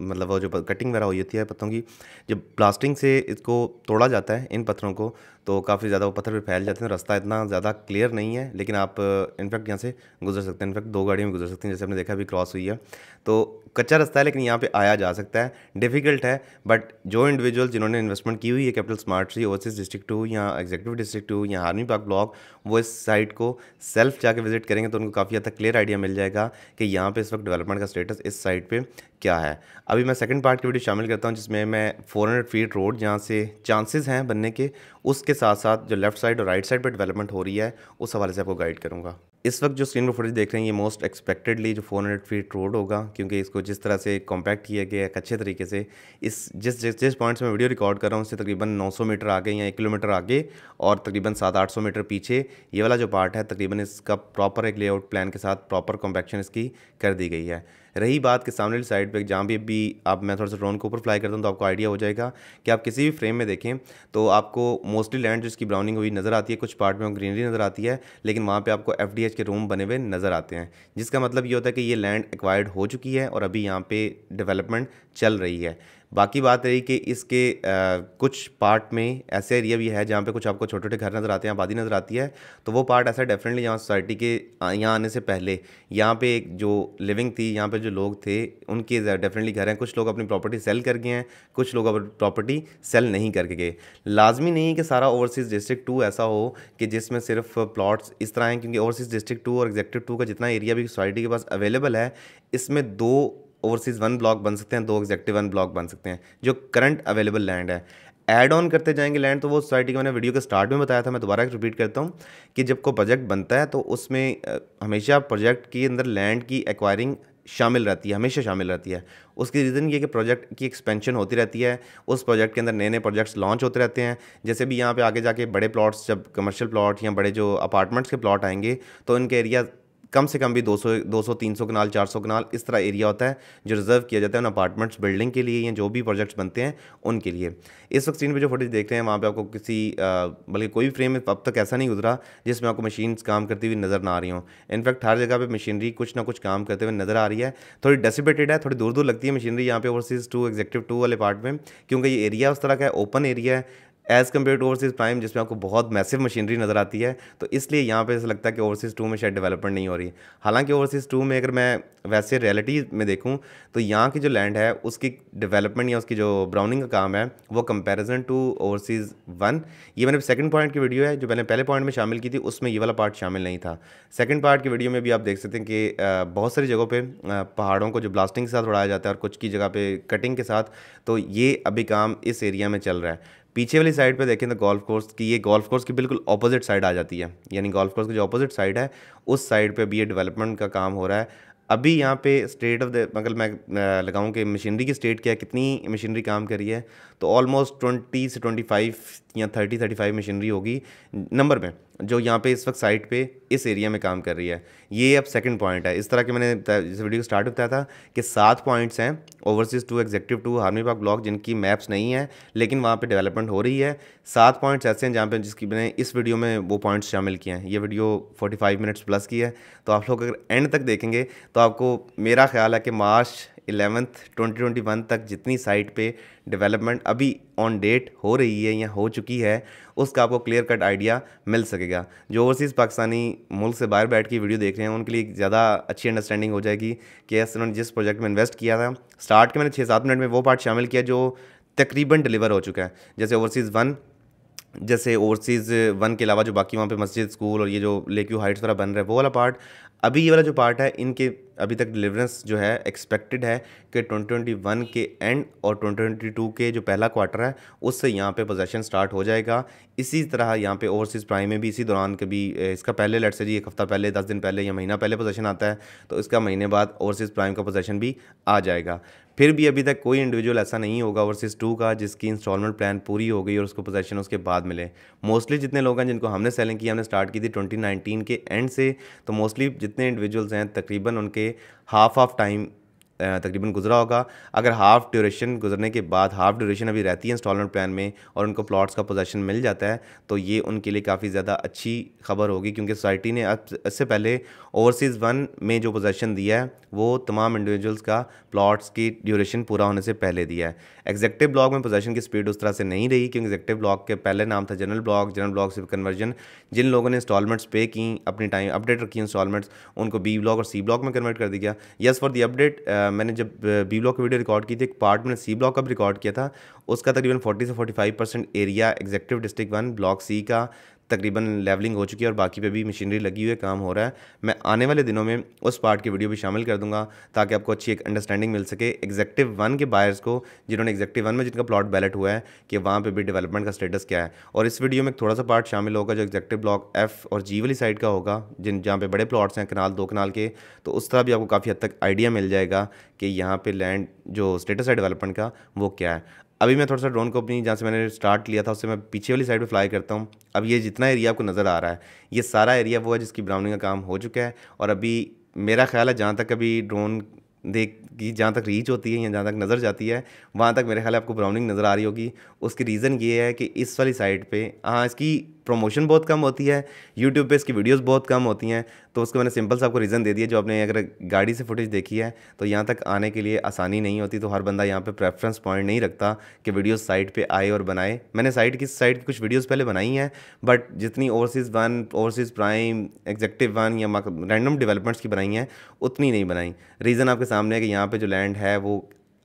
मतलब वो जो कटिंग वगैरह हुई होती है पत्थरों की जब ब्लास्टिंग से इसको तोड़ा जाता है इन पत्थरों को तो काफ़ी ज़्यादा वो पत्थर भी फैल जाते हैं रास्ता इतना ज़्यादा क्लियर नहीं है लेकिन आप इनफैक्ट uh, यहाँ से गुजर सकते हैं इनफैक्ट दो गाड़ियों में गुजर सकते हैं जैसे हमने देखा अभी क्रॉस हुई है तो कच्चा रास्ता है लेकिन यहाँ पे आया जा सकता है डिफ़िकल्ट है बट जो इंडिविजुअल जिन्होंने इन्वेस्टमेंट की हुई है capital smart city overseas district two या एग्जीक्यूटिव डिस्ट्रिक्ट टू या आर्मी पार्क ब्लॉक वो इस साइट को सेल्फ जाके विजिट करेंगे तो उनको काफ़ी हद तक क्लियर आइडिया मिल जाएगा कि यहाँ पर इस वक्त डेवलपमेंट का स्टेटस इस साइट पर क्या है अभी मैं सेकेंड पार्ट की वीडियो शामिल करता हूँ जिसमें मैं फोर फीट रोड जहाँ से चांसेज हैं बनने के उसके साथ साथ जो लेफ्ट साइड और राइट साइड पर डेवलपमेंट हो रही है उस हवाले से आपको गाइड करूँगा इस वक्त जो स्क्रीन पर फुटेज देख रहे हैं ये मोस्ट एक्सपेक्टेडली जो 400 फीट रोड होगा क्योंकि इसको जिस तरह से कॉम्पैक्ट किया गया एक अच्छे तरीके से इस जिस जिस, जिस पॉइंट से मैं वीडियो रिकॉर्ड कर रहा हूँ उससे तकरीबन 900 मीटर आगे या एक किलोमीटर आगे और तकरीबन सात आठ सौ मीटर पीछे ये वाला जो पार्ट है तकरीबन इसका प्रॉपर एक लेआउट प्लान के साथ प्रॉपर कॉम्पैक्शन इसकी कर दी गई है रही बात कि सामने साइड पर जहाँ भी अभी आप मैं थोड़ा सा ड्रोन को ऊपर फ्लाई करता हूँ तो आपको आइडिया हो जाएगा कि आप किसी भी फ्रेम में देखें तो आपको मोस्टली लैंड जिसकी ब्राउनिंग हुई नज़र आती है कुछ पार्ट में ग्रीनरी नज़र आती है लेकिन वहाँ पर आपको एफ के रूम बने हुए नज़र आते हैं जिसका मतलब ये होता है कि ये लैंड एक्वायर्ड हो चुकी है और अभी यहाँ पर डेवलपमेंट चल रही है बाकी बात रही कि इसके आ, कुछ पार्ट में ऐसे एरिया भी है जहाँ पे कुछ आपको छोटे छोटे घर नज़र आते हैं आबादी नज़र आती है तो वो पार्ट ऐसा डेफिनेटली यहाँ सोसाइटी के यहाँ आने से पहले यहाँ पे एक जो लिविंग थी यहाँ पे जो लोग थे उनके डेफिनेटली घर हैं कुछ लोग अपनी प्रॉपर्टी सेल कर गए हैं कुछ लोग अपनी प्रॉपर्टी सेल नहीं करके गए लाजमी नहीं कि सारा ओवरसीज़ डिस्ट्रिक्ट टू ऐसा हो कि जिसमें सिर्फ प्लाट्स इस तरह हैं क्योंकि ओवरसीज़ डिस्ट्रिक्ट टू और एग्जेक्टिव टू का जितना एरिया भी सोसाइटी के पास अवेलेबल है इसमें दो ओवरसीज़ वन ब्लॉक बन सकते हैं दो एग्जैक्टिव वन ब्लॉक बन सकते हैं जो करंट अवेलेबल लैंड है ऐड ऑन करते जाएंगे लैंड तो वो सोसाइटी का मैंने वीडियो के स्टार्ट में बताया था मैं दोबारा रिपीट करता हूँ कि जब कोई प्रोजेक्ट बनता है तो उसमें हमेशा प्रोजेक्ट के अंदर लैंड की एक्वायरिंग शामिल रहती है हमेशा शामिल रहती है उसकी रीज़न ये कि प्रोजेक्ट की एक्सपेंशन होती रहती है उस प्रोजेक्ट के अंदर नए नए प्रोजेक्ट्स लॉन्च होते रहते हैं जैसे भी यहाँ पे आगे जाके बड़े प्लॉट्स जब कमर्शियल प्लॉट या बड़े जो अपार्टमेंट्स के प्लॉट आएंगे तो इनके एरिया कम से कम भी 200 200 300 कनाल 400 कनाल इस तरह एरिया होता है जो रिजर्व किया जाता है उन अपार्टमेंट्स बिल्डिंग के लिए या जो भी प्रोजेक्ट्स बनते हैं उनके लिए इस वक्त स्क्रीन पर जो फोटेज देख रहे हैं वहाँ पर आपको किसी बल्कि कोई फ्रेम अब तक ऐसा नहीं गुजरा जिसमें आपको मशीन काम करती हुई नज़र ना आ रही हूँ इनफैक्ट हर जगह पर मशीनरी कुछ ना कुछ काम करते हुए नज़र आ रही है थोड़ी डेसिपेटेड है थोड़ी दूर दूर लगती है मशीनरी यहाँ पे ओवरसीज़ टू एग्जेक्टिव टू वाले पार्ट में क्योंकि ये एरिया उस तरह का है ओपन एरिया है as compare to overseas prime जिसमें आपको बहुत मैसिव मशीनरी नज़र आती है तो इसलिए यहाँ पे ऐसा लगता है कि ओवरसीज़ टू में शायद डेवलपमेंट नहीं हो रही हालांकि ओवरसीज़ टू में अगर मैं वैसे रियलिटी में देखूँ तो यहाँ की जो लैंड है उसकी डेवलपमेंट या उसकी जो ब्राउनिंग का काम है वो कंपेरिजन टू ओवरसीज़ वन ये मैंने सेकेंड पॉइंट की वीडियो है जो मैंने पहले पॉइंट में शामिल की थी उसमें ये वाला पार्ट शामिल नहीं था सेकेंड पार्ट की वीडियो में भी आप देख सकते हैं कि बहुत सारी जगहों पर पहाड़ों को जो ब्लास्टिंग के साथ उड़ाया जाता है और कुछ की जगह पर कटिंग के साथ तो ये अभी काम इस एरिया में चल रहा है पीछे वाली साइड पे देखें तो गोल्फ कोर्स की ये गोल्फ कोर्स की बिल्कुल अपोजिट साइड आ जाती है यानी गोल्फ कोर्स की जो अपोजिट साइड है उस साइड पे भी ये डेवलपमेंट का काम हो रहा है अभी यहाँ पे स्टेट ऑफ द मतलब मैं लगाऊँ कि मशीनरी की स्टेट क्या कितनी मशीनरी काम करी है तो ऑलमोस्ट ट्वेंटी से ट्वेंटी फाइव या थर्टी थर्टी फाइव मशीनरी होगी नंबर में जो यहाँ पे इस वक्त साइट पे इस एरिया में काम कर रही है ये अब सेकंड पॉइंट है इस तरह के मैंने जैसे वीडियो को स्टार्ट बताया था कि सात पॉइंट्स हैं overseas two executive two army park block जिनकी मैप्स नहीं है लेकिन वहाँ पे डेवलपमेंट हो रही है सात पॉइंट्स ऐसे हैं जहाँ पे जिसकी मैंने इस वीडियो में वो पॉइंट्स शामिल किए हैं ये video forty five minutes plus की है तो आप लोग अगर एंड तक देखेंगे तो आपको मेरा ख्याल है कि मार्च ट्वेंटी ट्वेंटी वन तक जितनी साइट पे डेवलपमेंट अभी ऑन डेट हो रही है या हो चुकी है उसका आपको क्लियर कट आइडिया मिल सकेगा जो ओवरसीज़ पाकिस्तानी मुल्क से बाहर बैठ के वीडियो देख रहे हैं उनके लिए ज़्यादा अच्छी अंडरस्टैंडिंग हो जाएगी कि ऐसे उन्होंने जिस प्रोजेक्ट में इन्वेस्ट किया था स्टार्ट के मैंने छः सात मिनट में वो पार्ट शामिल किया जो तकरीबन डिलीवर हो चुका है जैसे ओवरसीज़ वन जैसे ओवरसीज़ वन के अलावा जो बाकी वहाँ पे मस्जिद स्कूल और ये जो लेक्यू हाइट्स वगैरह बन रहा है वो वाला पार्ट अभी ये वाला जो पार्ट है इनके अभी तक डिलीवरेंस जो है एक्सपेक्टेड है कि 2021 के एंड और 2022 के जो पहला क्वार्टर है उससे यहाँ पे पोजेशन स्टार्ट हो जाएगा इसी तरह यहाँ पे ओवरसीज़ प्राइम में भी इसी दौरान कभी इसका पहले लट से जी एक हफ़्ता पहले दस दिन पहले या महीना पहले पोजेशन आता है तो इसका महीने बाद ओवरसीज़ प्राइम का पोजेशन भी आ जाएगा फिर भी अभी तक कोई इंडिविजुअल ऐसा नहीं होगा ओवरसीज़ टू का जिसकी इंस्टॉलमेंट प्लान पूरी हो गई और उसको पोजेशन उसके बाद मिले मोस्टली जितने लोग हैं जिनको हमने सेलिंग की हमने स्टार्ट की थी 2019 के एंड से तो मोस्टली जितने इंडिविजुअल्स हैं तकरीबन उनके half of time तकरीबन गुजरा होगा अगर हाफ़ ड्यूरेशन गुजरने के बाद हाफ़ ड्यूरेशन अभी रहती है इंस्टॉलमेंट प्लान में और उनको प्लॉट्स का पोजेशन मिल जाता है तो ये उनके लिए काफ़ी ज़्यादा अच्छी खबर होगी क्योंकि सोसाइटी ने अब इससे पहले ओवरसीज़ वन में जो पोजेशन दिया है वो तमाम इंडिविजुअल्स का प्लॉट्स की ड्यूरेशन पूरा होने से पहले दिया है एग्जेक्टिव ब्लॉक में पोजेशन की स्पीड उस तरह से नहीं रही क्योंकि एग्जेक्टिव ब्लॉक के पहले नाम था जनरल ब्लॉक जनरल ब्लॉक से कन्वर्जन जिन लोगों ने इंस्टॉलमेंट्स पे की अपनी टाइम अपडेट रखी इंस्टॉलमेंट्स उनको बी ब्लॉक और सी ब्लॉक में कन्वर्ट कर दिया यस फॉर दी अपडेट मैंने जब बी ब्लॉक की वीडियो रिकॉर्ड की थी एक पार्ट मैंने सी ब्लॉक का भी रिकॉर्ड किया था उसका तकरीबन 40 से 45 percent area executive district one block C का तकरीबन लेवलिंग हो चुकी है और बाकी पे भी मशीनरी लगी हुई है काम हो रहा है मैं आने वाले दिनों में उस पार्ट की वीडियो भी शामिल कर दूंगा ताकि आपको अच्छी एक अंडरस्टैंडिंग मिल सके एग्जेक्टिव वन के बायर्स को जिन्होंने एग्जेक्टिव वन में जिनका प्लॉट बैलेट हुआ है कि वहाँ पर भी डेवलपमेंट का स्टेटस क्या है और इस वीडियो में थोड़ा सा पार्ट शामिल होगा जो एग्जेक्टिव ब्लॉक एफ और जी वाली साइड का होगा जिन जहाँ पर बड़े प्लाट्स हैं कनाल दो कनाल के तो उस तरह भी आपको काफ़ी हद तक आइडिया मिल जाएगा कि यहाँ पर लैंड जो स्टेटस है डेवलपमेंट का वो क्या है अभी मैं थोड़ा सा ड्रोन को अपनी जहाँ से मैंने स्टार्ट लिया था उससे मैं पीछे वाली साइड पे फ्लाई करता हूँ अब ये जितना एरिया आपको नज़र आ रहा है ये सारा एरिया वो है जिसकी ब्राउनिंग का काम हो चुका है और अभी मेरा ख्याल है जहाँ तक अभी ड्रोन देख की जहाँ तक रीच होती है या जहाँ तक नज़र जाती है वहाँ तक मेरे ख्याल आपको ब्राउनिंग नज़र आ रही होगी उसकी रीज़न ये है कि इस वाली साइड पर हाँ इसकी प्रमोशन बहुत कम होती है यूट्यूब पे इसकी वीडियोस बहुत कम होती हैं तो उसको मैंने सिंपल सा आपको रीज़न दे दिया जो आपने अगर गाड़ी से फुटेज देखी है तो यहाँ तक आने के लिए आसानी नहीं होती तो हर बंदा यहाँ पे प्रेफरेंस पॉइंट नहीं रखता कि वीडियो साइट पे आए और बनाए मैंने साइट की साइट की कुछ वीडियोज़ पहले बनाई हैं बट जितनी overseas one overseas prime executive one या रैंडम डेवलपमेंट्स की बनाई हैं उतनी नहीं बनाई रीज़न आपके सामने है कि यहाँ पर जो लैंड है वो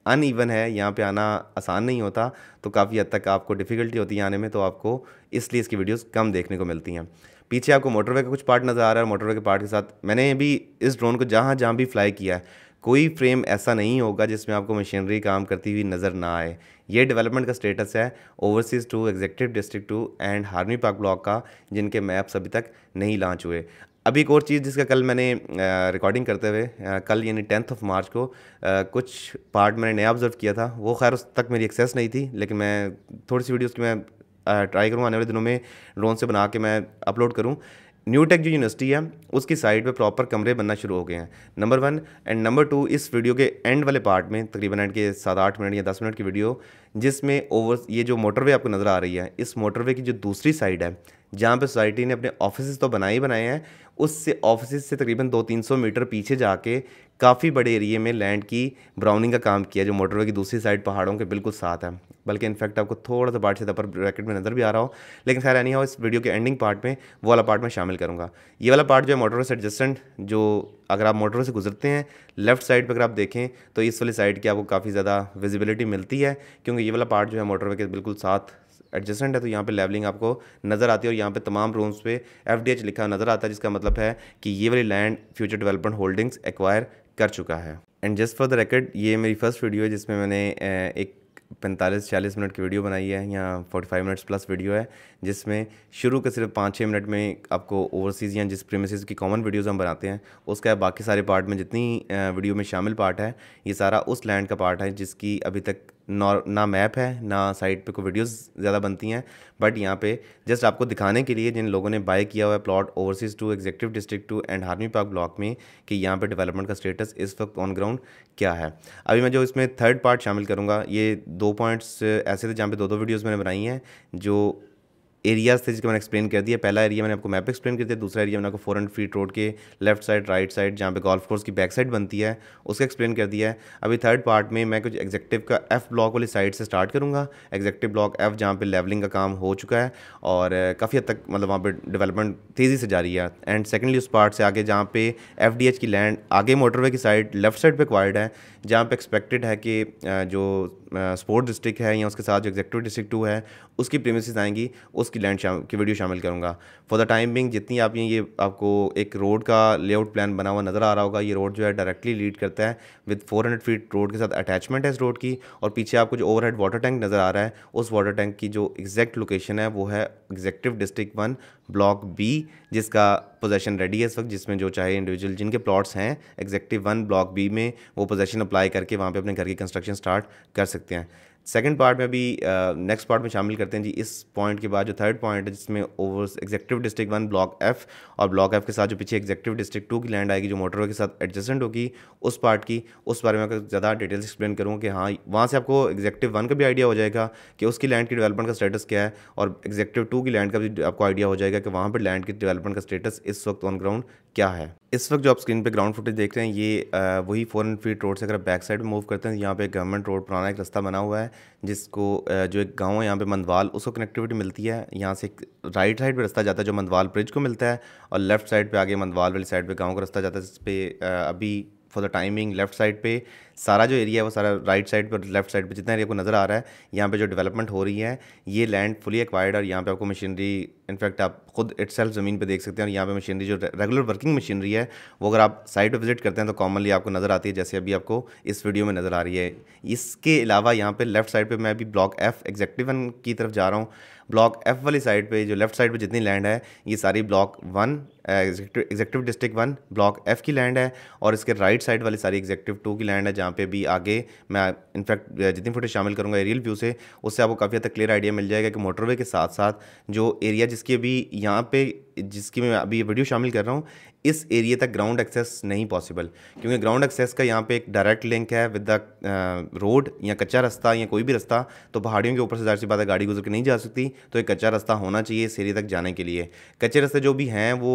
अनइवन है यहाँ पे आना आसान नहीं होता तो काफ़ी हद तक आपको डिफ़िकल्टी होती है आने में तो आपको इसलिए इसकी वीडियोस कम देखने को मिलती हैं पीछे आपको मोटरवे का कुछ पार्ट नज़र आ रहा है मोटरवे के पार्ट के साथ मैंने भी इस ड्रोन को जहाँ जहाँ भी फ्लाई किया है कोई फ्रेम ऐसा नहीं होगा जिसमें आपको मशीनरी काम करती हुई नज़र ना आए ये डेवलपमेंट का स्टेटस है overseas two executive district two and army park block का जिनके मैप्स अभी तक नहीं लॉन्च हुए अब एक और चीज़ जिसका कल मैंने रिकॉर्डिंग करते हुए कल यानी टेंथ ऑफ मार्च को कुछ पार्ट मैंने नया ऑब्जर्व किया था वो खैर उस तक मेरी एक्सेस नहीं थी लेकिन मैं थोड़ी सी वीडियोज़ की मैं ट्राई करूँ आने वाले दिनों में ड्रोन से बना के मैं अपलोड करूँ न्यू टेक जो यूनिवर्सिटी है उसकी साइड पे प्रॉपर कमरे बनना शुरू हो गए हैं number one and number two इस वीडियो के एंड वाले पार्ट में तकरीबन एंड के सात आठ मिनट या दस मिनट की वीडियो जिसमें ओवर ये जो मोटरवे आपको नज़र आ रही है इस मोटरवे की जो दूसरी साइड है जहाँ पे सोसाइटी ने अपने ऑफिस तो बनाए ही बनाए हैं उससे ऑफिस से तकरीबन दो तीन सौ मीटर पीछे जाके काफ़ी बड़े एरिए में लैंड की ब्राउनिंग का काम किया जो मोटरवे की दूसरी साइड पहाड़ों के बिल्कुल साथ है बल्कि इनफैक्ट आपको थोड़ा सा पार्ट से दपर ब्रैकेट में नज़र भी आ रहा हो लेकिन खैर एनी हो इस वीडियो के एंडिंग पार्ट में वो वाला पार्ट मैं शामिल करूँगा ये वाला पार्ट जो है मोटरवे से एडजस्टेंट जो अगर आप मोटरवे से गुजरते हैं लेफ्ट साइड पर अगर आप देखें तो इस वाली साइड की आपको काफ़ी ज़्यादा विजिबिलिटी मिलती है क्योंकि ये वाला पार्ट जो है मोटरवे के बिल्कुल साथ एडजस्टेंट है तो यहाँ पे लेवलिंग आपको नज़र आती है और यहाँ पे तमाम रूम्स पे एफ लिखा नज़र आता है जिसका मतलब है कि ये वाली land future development holdings acquire कर चुका है and just for the record ये मेरी फर्स्ट वीडियो है जिसमें मैंने एक पैंतालीस चालीस मिनट की वीडियो बनाई है या forty five minutes plus video है जिसमें शुरू के सिर्फ पाँच छः मिनट में आपको ओवरसीज़ या जिस प्रीमिसज की कॉमन वीडियोज़ हम बनाते हैं उसका बाकी सारे पार्ट में जितनी वीडियो में शामिल पार्ट है ये सारा उस लैंड का पार्ट है जिसकी अभी तक ना मैप है ना साइट पे कोई वीडियोस ज़्यादा बनती हैं बट यहाँ पे जस्ट आपको दिखाने के लिए जिन लोगों ने बाय किया हुआ है plot overseas two executive district two and army park block में कि यहाँ पे डेवलपमेंट का स्टेटस इस वक्त ऑन ग्राउंड क्या है अभी मैं जो इसमें थर्ड पार्ट शामिल करूँगा ये दो पॉइंट्स ऐसे थे जहाँ पर दो दो वीडियोज़ मैंने बनाई हैं जो एरियाज थे जिसके मैंने एक्सप्लेन कर दिया पहला एरिया मैंने आपको मैप एक्सप्लेन कर दिया दूसरा एरिया मैंने आपको एंड फीट रोड के लेफ्ट साइड राइट साइड जहाँ पे गोल्फ कोर्स की बैक साइड बनती है उसका एक्सप्लेन कर दिया है अभी थर्ड पार्ट में मैं कुछ एग्जेक्टिव का एफ ब्लॉक वाली साइड से स्टार्ट करूँगा एग्जेक्टिव ब्लॉक एफ जहाँ पर लेवलिंग का काम हो चुका है और काफ़ी हद तक मतलब वहाँ पर डेवलपमेंट तेज़ी से जारी है एंड सेकेंडली उस पार्ट से आगे जहाँ पे एफ की लैंड आगे मोटरवे की साइड लेफ्ट साइड पर क्वाइड है जहाँ पर एक्सपेक्टेड है कि जो स्पोर्ट डिस्ट्रिक्ट है या उसके साथ जो एग्जेक्टिव डिस्ट्रिक्ट टू है उसकी प्रेमिस आएंगी उसकी लैंड की वीडियो शामिल करूँगा फॉर द टाइम बिंग जितनी आप ये आपको एक रोड का लेआउट प्लान बना हुआ नज़र आ रहा होगा ये रोड जो है डायरेक्टली लीड करता है विद 400 फीट रोड के साथ अटैचमेंट है इस रोड की और पीछे आपको जो ओवरहेड वाटर टैंक नज़र आ रहा है उस वाटर टैंक की जो एग्जैक्ट लोकेशन है वो है executive district one block B जिसका पोजेशन रेडी है इस वक्त जिसमें जो चाहे इंडिविजुअल जिनके प्लॉट्स हैं एग्जेक्टिव वन ब्लॉक बी में वो पोजेशन अप्लाई करके वहाँ पर अपने घर की कंस्ट्रक्शन स्टार्ट कर सकते हैं सेकेंड पार्ट में अभी नेक्स्ट पार्ट में शामिल करते हैं जी इस पॉइंट के बाद जो थर्ड पॉइंट है जिसमें over executive district one block F और ब्लॉक एफ के साथ जो पीछे एग्जेक्टिव डिस्ट्रिक्ट टू की लैंड आएगी जो मोटरवे के साथ एडजस्टेंट होगी उस पार्ट की उस बारे में ज़्यादा डिटेल्स एक्सप्लेन करूँ कि हाँ वहाँ से आपको एग्जेक्टिव वन का भी आइडिया हो जाएगा कि उसकी लैंड की डेवलपमेंट का स्टेटस क्या है और एग्जेक्टिव टू की लैंड का भी आपको आइडिया हो जाएगा कि वहाँ पर लैंड की डेवलपमेंट का स्टेटस इस वक्त ऑन ग्राउंड क्या है इस वक्त जो आप स्क्रीन पे ग्राउंड फुटेज देख रहे हैं ये वही फोर हंड्रेड फीट रोड से अगर बैक साइड में मूव करते हैं यहाँ पे गवर्नमेंट रोड पुराना एक रास्ता बना हुआ है जिसको जो एक गांव है यहाँ पे मंदवाल उसको कनेक्टिविटी मिलती है यहाँ से राइट साइड पे रास्ता जाता है जो मंदवाल ब्रिज को मिलता है और लेफ्ट साइड पे आगे मंदवाल वाली साइड पे गांव का रास्ता जाता है जिस अभी for the timing left side पे सारा जो एरिया है वो सारा राइट साइड पर लेफ्ट साइड पे जितना एरिया को नज़र आ रहा है यहाँ पे जो डेवलपमेंट हो रही है ये लैंड फुली एक्वायर्ड और यहाँ पे आपको मशीनरी इनफैक्ट आप खुद इट ज़मीन पे देख सकते हैं और यहाँ पे मशीनरी जो रेगुलर वर्किंग मशीनरी है वो अगर आप साइट पर विजिट करते हैं तो कॉमनली आपको नज़र आती है जैसे अभी आपको इस वीडियो में नज़र आ रही है इसके अलावा यहाँ पर लेफ्ट साइड पर मैं अभी ब्लॉक एफ एग्जेक्टिव की तरफ जा रहा हूँ ब्लॉक एफ वाली साइड पर जो लेफ्ट साइड पर जितनी लैंड है ये सारी block one executive district one block F की लैंड है और इसके राइट साइड वाली सारी एग्जेक्टिव टू की लैंड है जहाँ पे भी आगे मैं इनफैक्ट जितनी फोटो शामिल करूँगा एरियल व्यू से उससे आपको काफ़ी हद तक क्लियर आइडिया मिल जाएगा कि मोटरवे के साथ साथ जो एरिया जिसकी अभी यहाँ पे जिसकी मैं अभी वीडियो शामिल कर रहा हूँ इस एरिया तक ग्राउंड एक्सेस नहीं पॉसिबल क्योंकि ग्राउंड एक्सेस का यहाँ पे एक डायरेक्ट लिंक है विद द रोड या कच्चा रास्ता या कोई भी रास्ता तो पहाड़ियों के ऊपर से जाहिर सी बात है गाड़ी गुजर के नहीं जा सकती तो एक कच्चा रास्ता होना चाहिए इस एरिया तक जाने के लिए कच्चे रास्ते जो भी हैं वो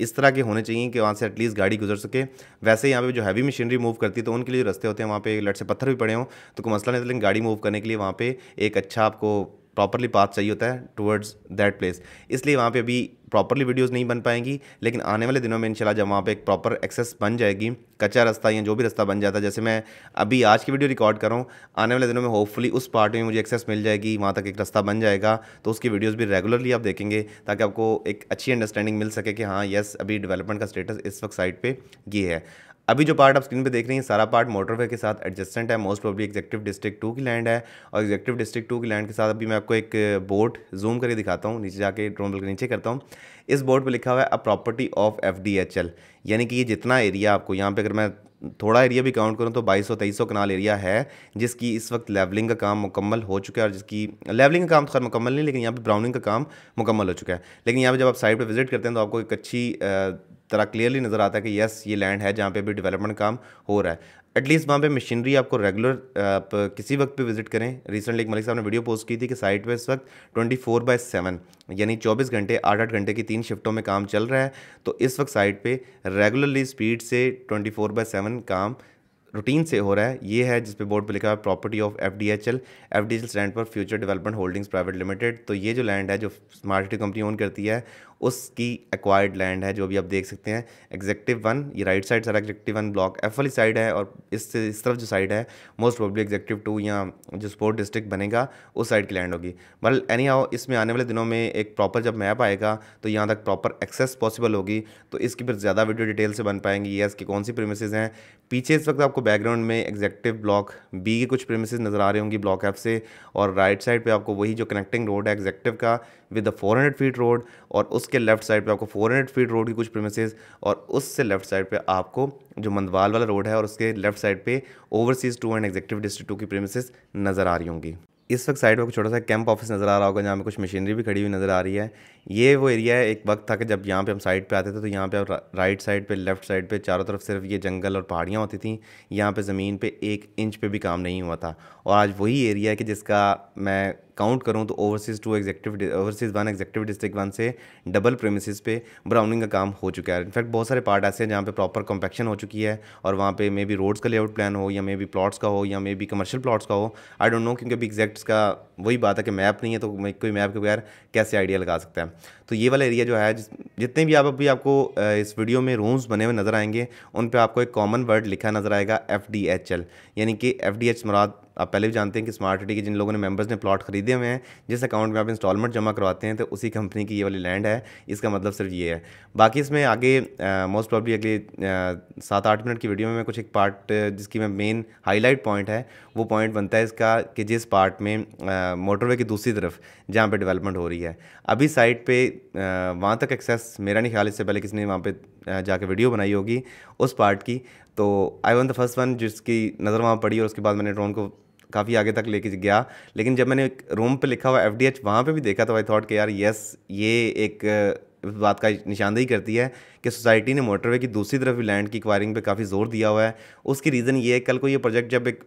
इस तरह के होने चाहिए कि वहाँ से एटलीस्ट गाड़ी गुजर सके वैसे यहाँ पे जो हैवी मशीनरी मूव करती है तो उनके लिए रस्ते होते हैं वहाँ पे लट से पत्थर भी पड़े हों तो कोई मसला नहीं था लेकिन गाड़ी मूव करने के लिए वहाँ पे एक अच्छा आपको प्रॉपरली पाथ चाहिए होता है टुवर्ड्स दैट प्लेस इसलिए वहाँ पे अभी प्रॉपरली वीडियोस नहीं बन पाएंगी लेकिन आने वाले दिनों में इंशाल्लाह जब वहाँ पे एक प्रॉपर एक्सेस बन जाएगी कच्चा रास्ता या जो भी रास्ता बन जाता है जैसे मैं अभी आज की वीडियो रिकॉर्ड कर रहा हूँ आने वाले दिनों में होपफुली उस पार्ट में मुझे एक्सेस मिल जाएगी वहाँ तक एक रास्ता बन जाएगा तो उसकी वीडियोज़ भी रेगुलरली आप देखेंगे ताकि आपको एक अच्छी अंडरस्टैंडिंग मिल सके कि हाँ येस अभी डेवलपमेंट का स्टेटस इस वक्त साइट पर ये है अभी जो पार्ट आप स्क्रीन पे देख रहे हैं सारा पार्ट मोटरवे के साथ एडजस्टेंट है most probably executive district two की लैंड है और एग्जेक्टिव डिस्ट्रिक्ट टू की लैंड के साथ अभी मैं आपको एक बोर्ड जूम करके दिखाता हूँ नीचे जाके ड्रोन के नीचे करता हूँ इस बोर्ड पर लिखा हुआ है a property of F D H L यानी कि ये जितना एरिया आपको यहाँ पर अगर मैं थोड़ा एरिया भी काउंट करूँ तो 2200 2300 कनाल एरिया है जिसकी इस वक्त लेवलिंग का काम मुकम्मल हो चुका है और जिसकी लेवलिंग का काम तो खैर मुकम्मल नहीं लेकिन यहाँ पे ब्राउनिंग का काम मुकम्मल हो चुका है लेकिन यहाँ पे जब आप साइट पे विजिट करते हैं तो आपको एक अच्छी तरह क्लियरली नज़र आता है कि यस ये लैंड है जहाँ पे भी डेवलपमेंट काम हो रहा है एटलीस्ट वहाँ पे मशीनरी आपको रेगुलर आप किसी वक्त पे विजिट करें रिसेंटली एक मलिक साहब ने वीडियो पोस्ट की थी कि साइट पे इस वक्त 24 फोर बाय सेवन यानी 24 घंटे आठ आठ घंटे की तीन शिफ्टों में काम चल रहा है तो इस वक्त साइट पे रेगुलरली स्पीड से 24 फोर बाय सेवन काम रूटीन से हो रहा है ये है जिसपे बोर्ड पे लिखा है property of F D H L F D H L stand पर future development holdings private limited तो ये जो लैंड है जो स्मार्ट सिटी कंपनी ओन करती है उसकी एक्वायर्ड लैंड है जो भी आप देख सकते हैं एग्जेक्टिव वन ये राइट साइड सारा एग्जेक्टिव वन ब्लॉक एफ वाली साइड है और इससे इस तरफ जो साइड है मोस्ट प्रॉब्ली एग्जेक्टिव टू या जो स्पोर्ट डिस्ट्रिक्ट बनेगा उस साइड की लैंड होगी बल एनी आओ इसमें आने वाले दिनों में एक प्रॉपर जब मैप आएगा तो यहाँ तक प्रॉपर एक्सेस पॉसिबल होगी तो इसकी फिर ज़्यादा वीडियो डिटेल से बन पाएंगी ये इसकी कौन सी प्रेमिसेज हैं पीछे इस वक्त आपको बैकग्राउंड में एग्जेक्टिव ब्लॉक बी के कुछ प्रेमिस नज़र आ रहे होंगी ब्लॉक एफ से और राइट साइड पर आपको वही जो कनेक्टिंग रोड है एग्जेक्टिव का विद अ 400 फीट रोड और उसके लेफ्ट साइड पे आपको 400 फीट रोड की कुछ प्रेमिसेस और उससे लेफ्ट साइड पे आपको जो मंदवाल वाला रोड है और उसके लेफ्ट साइड पे overseas two and executive district two की प्रेमिसेस नज़र आ रही होंगी इस वक्त साइड पर छोटा सा कैंप ऑफिस नज़र आ रहा होगा जहाँ पे कुछ मशीनरी भी खड़ी हुई नज़र आ रही है ये वो एरिया है एक वक्त था कि जब यहाँ पे हम साइड पे आते थे तो यहाँ पे आप राइट साइड पे लेफ़्ट साइड पे चारों तरफ सिर्फ ये जंगल और पहाड़ियाँ होती थी यहाँ पे ज़मीन पे एक इंच पे भी काम नहीं हुआ था और आज वही एरिया है कि जिसका मैं काउंट करूँ तो overseas two executive overseas one executive district one से डबल प्रेमिसज पे ब्राउनिंग का काम हो चुका है इनफैक्ट बहुत सारे पार्ट ऐसे हैं जहाँ पे प्रॉपर कॉम्पेक्शन हो चुकी है और वहाँ पे मे बी रोड्स का लेआउट प्लान हो या मे बी प्लाट्स का हो या मे बी कमर्शियल प्लाट्स का हो आई डोंट नो क्योंकि अभी एग्जैक्ट का वही बात है कि मैप नहीं है तो कोई मैप के बगैर कैसे आइडिया लगा सकता है तो ये वाला एरिया जो है जितने भी आप अभी आपको इस वीडियो में रूम्स बने हुए नज़र आएंगे उन पर आपको एक कॉमन वर्ड लिखा नज़र आएगा एफ डी एच एल यानी कि एफ डी एच मुराद आप पहले भी जानते हैं कि स्मार्ट सिटी के जिन लोगों ने मेंबर्स ने प्लॉट खरीदे हुए हैं जिस अकाउंट में आप इंस्टॉलमेंट जमा करवाते हैं तो उसी कंपनी की ये वाली लैंड है इसका मतलब सिर्फ ये है बाकी इसमें आगे मोस्ट प्रॉब्ली अगले सात आठ मिनट की वीडियो में मैं कुछ एक पार्ट जिसकी मैं मेन हाईलाइट पॉइंट है वो पॉइंट बनता है इसका कि जिस पार्ट में मोटरवे की दूसरी तरफ जहाँ पर डेवलपमेंट हो रही है अभी साइट पर वहाँ तक एक्सेस मेरा नहीं ख्याल इससे पहले किसी ने वहाँ पर जाके वीडियो बनाई होगी उस पार्ट की तो I one the first one जिसकी नज़र वहाँ पड़ी और उसके बाद मैंने ड्रोन को काफ़ी आगे तक लेके गया लेकिन जब मैंने रोम पे लिखा हुआ एफ डी एच वहाँ पर भी देखा तो आई थॉट कि यार यस ये एक बात का निशानदेही करती है कि सोसाइटी ने मोटरवे की दूसरी तरफ भी लैंड की इक्वायरिंग पे काफ़ी जोर दिया हुआ है उसकी रीज़न ये है कल को ये प्रोजेक्ट जब एक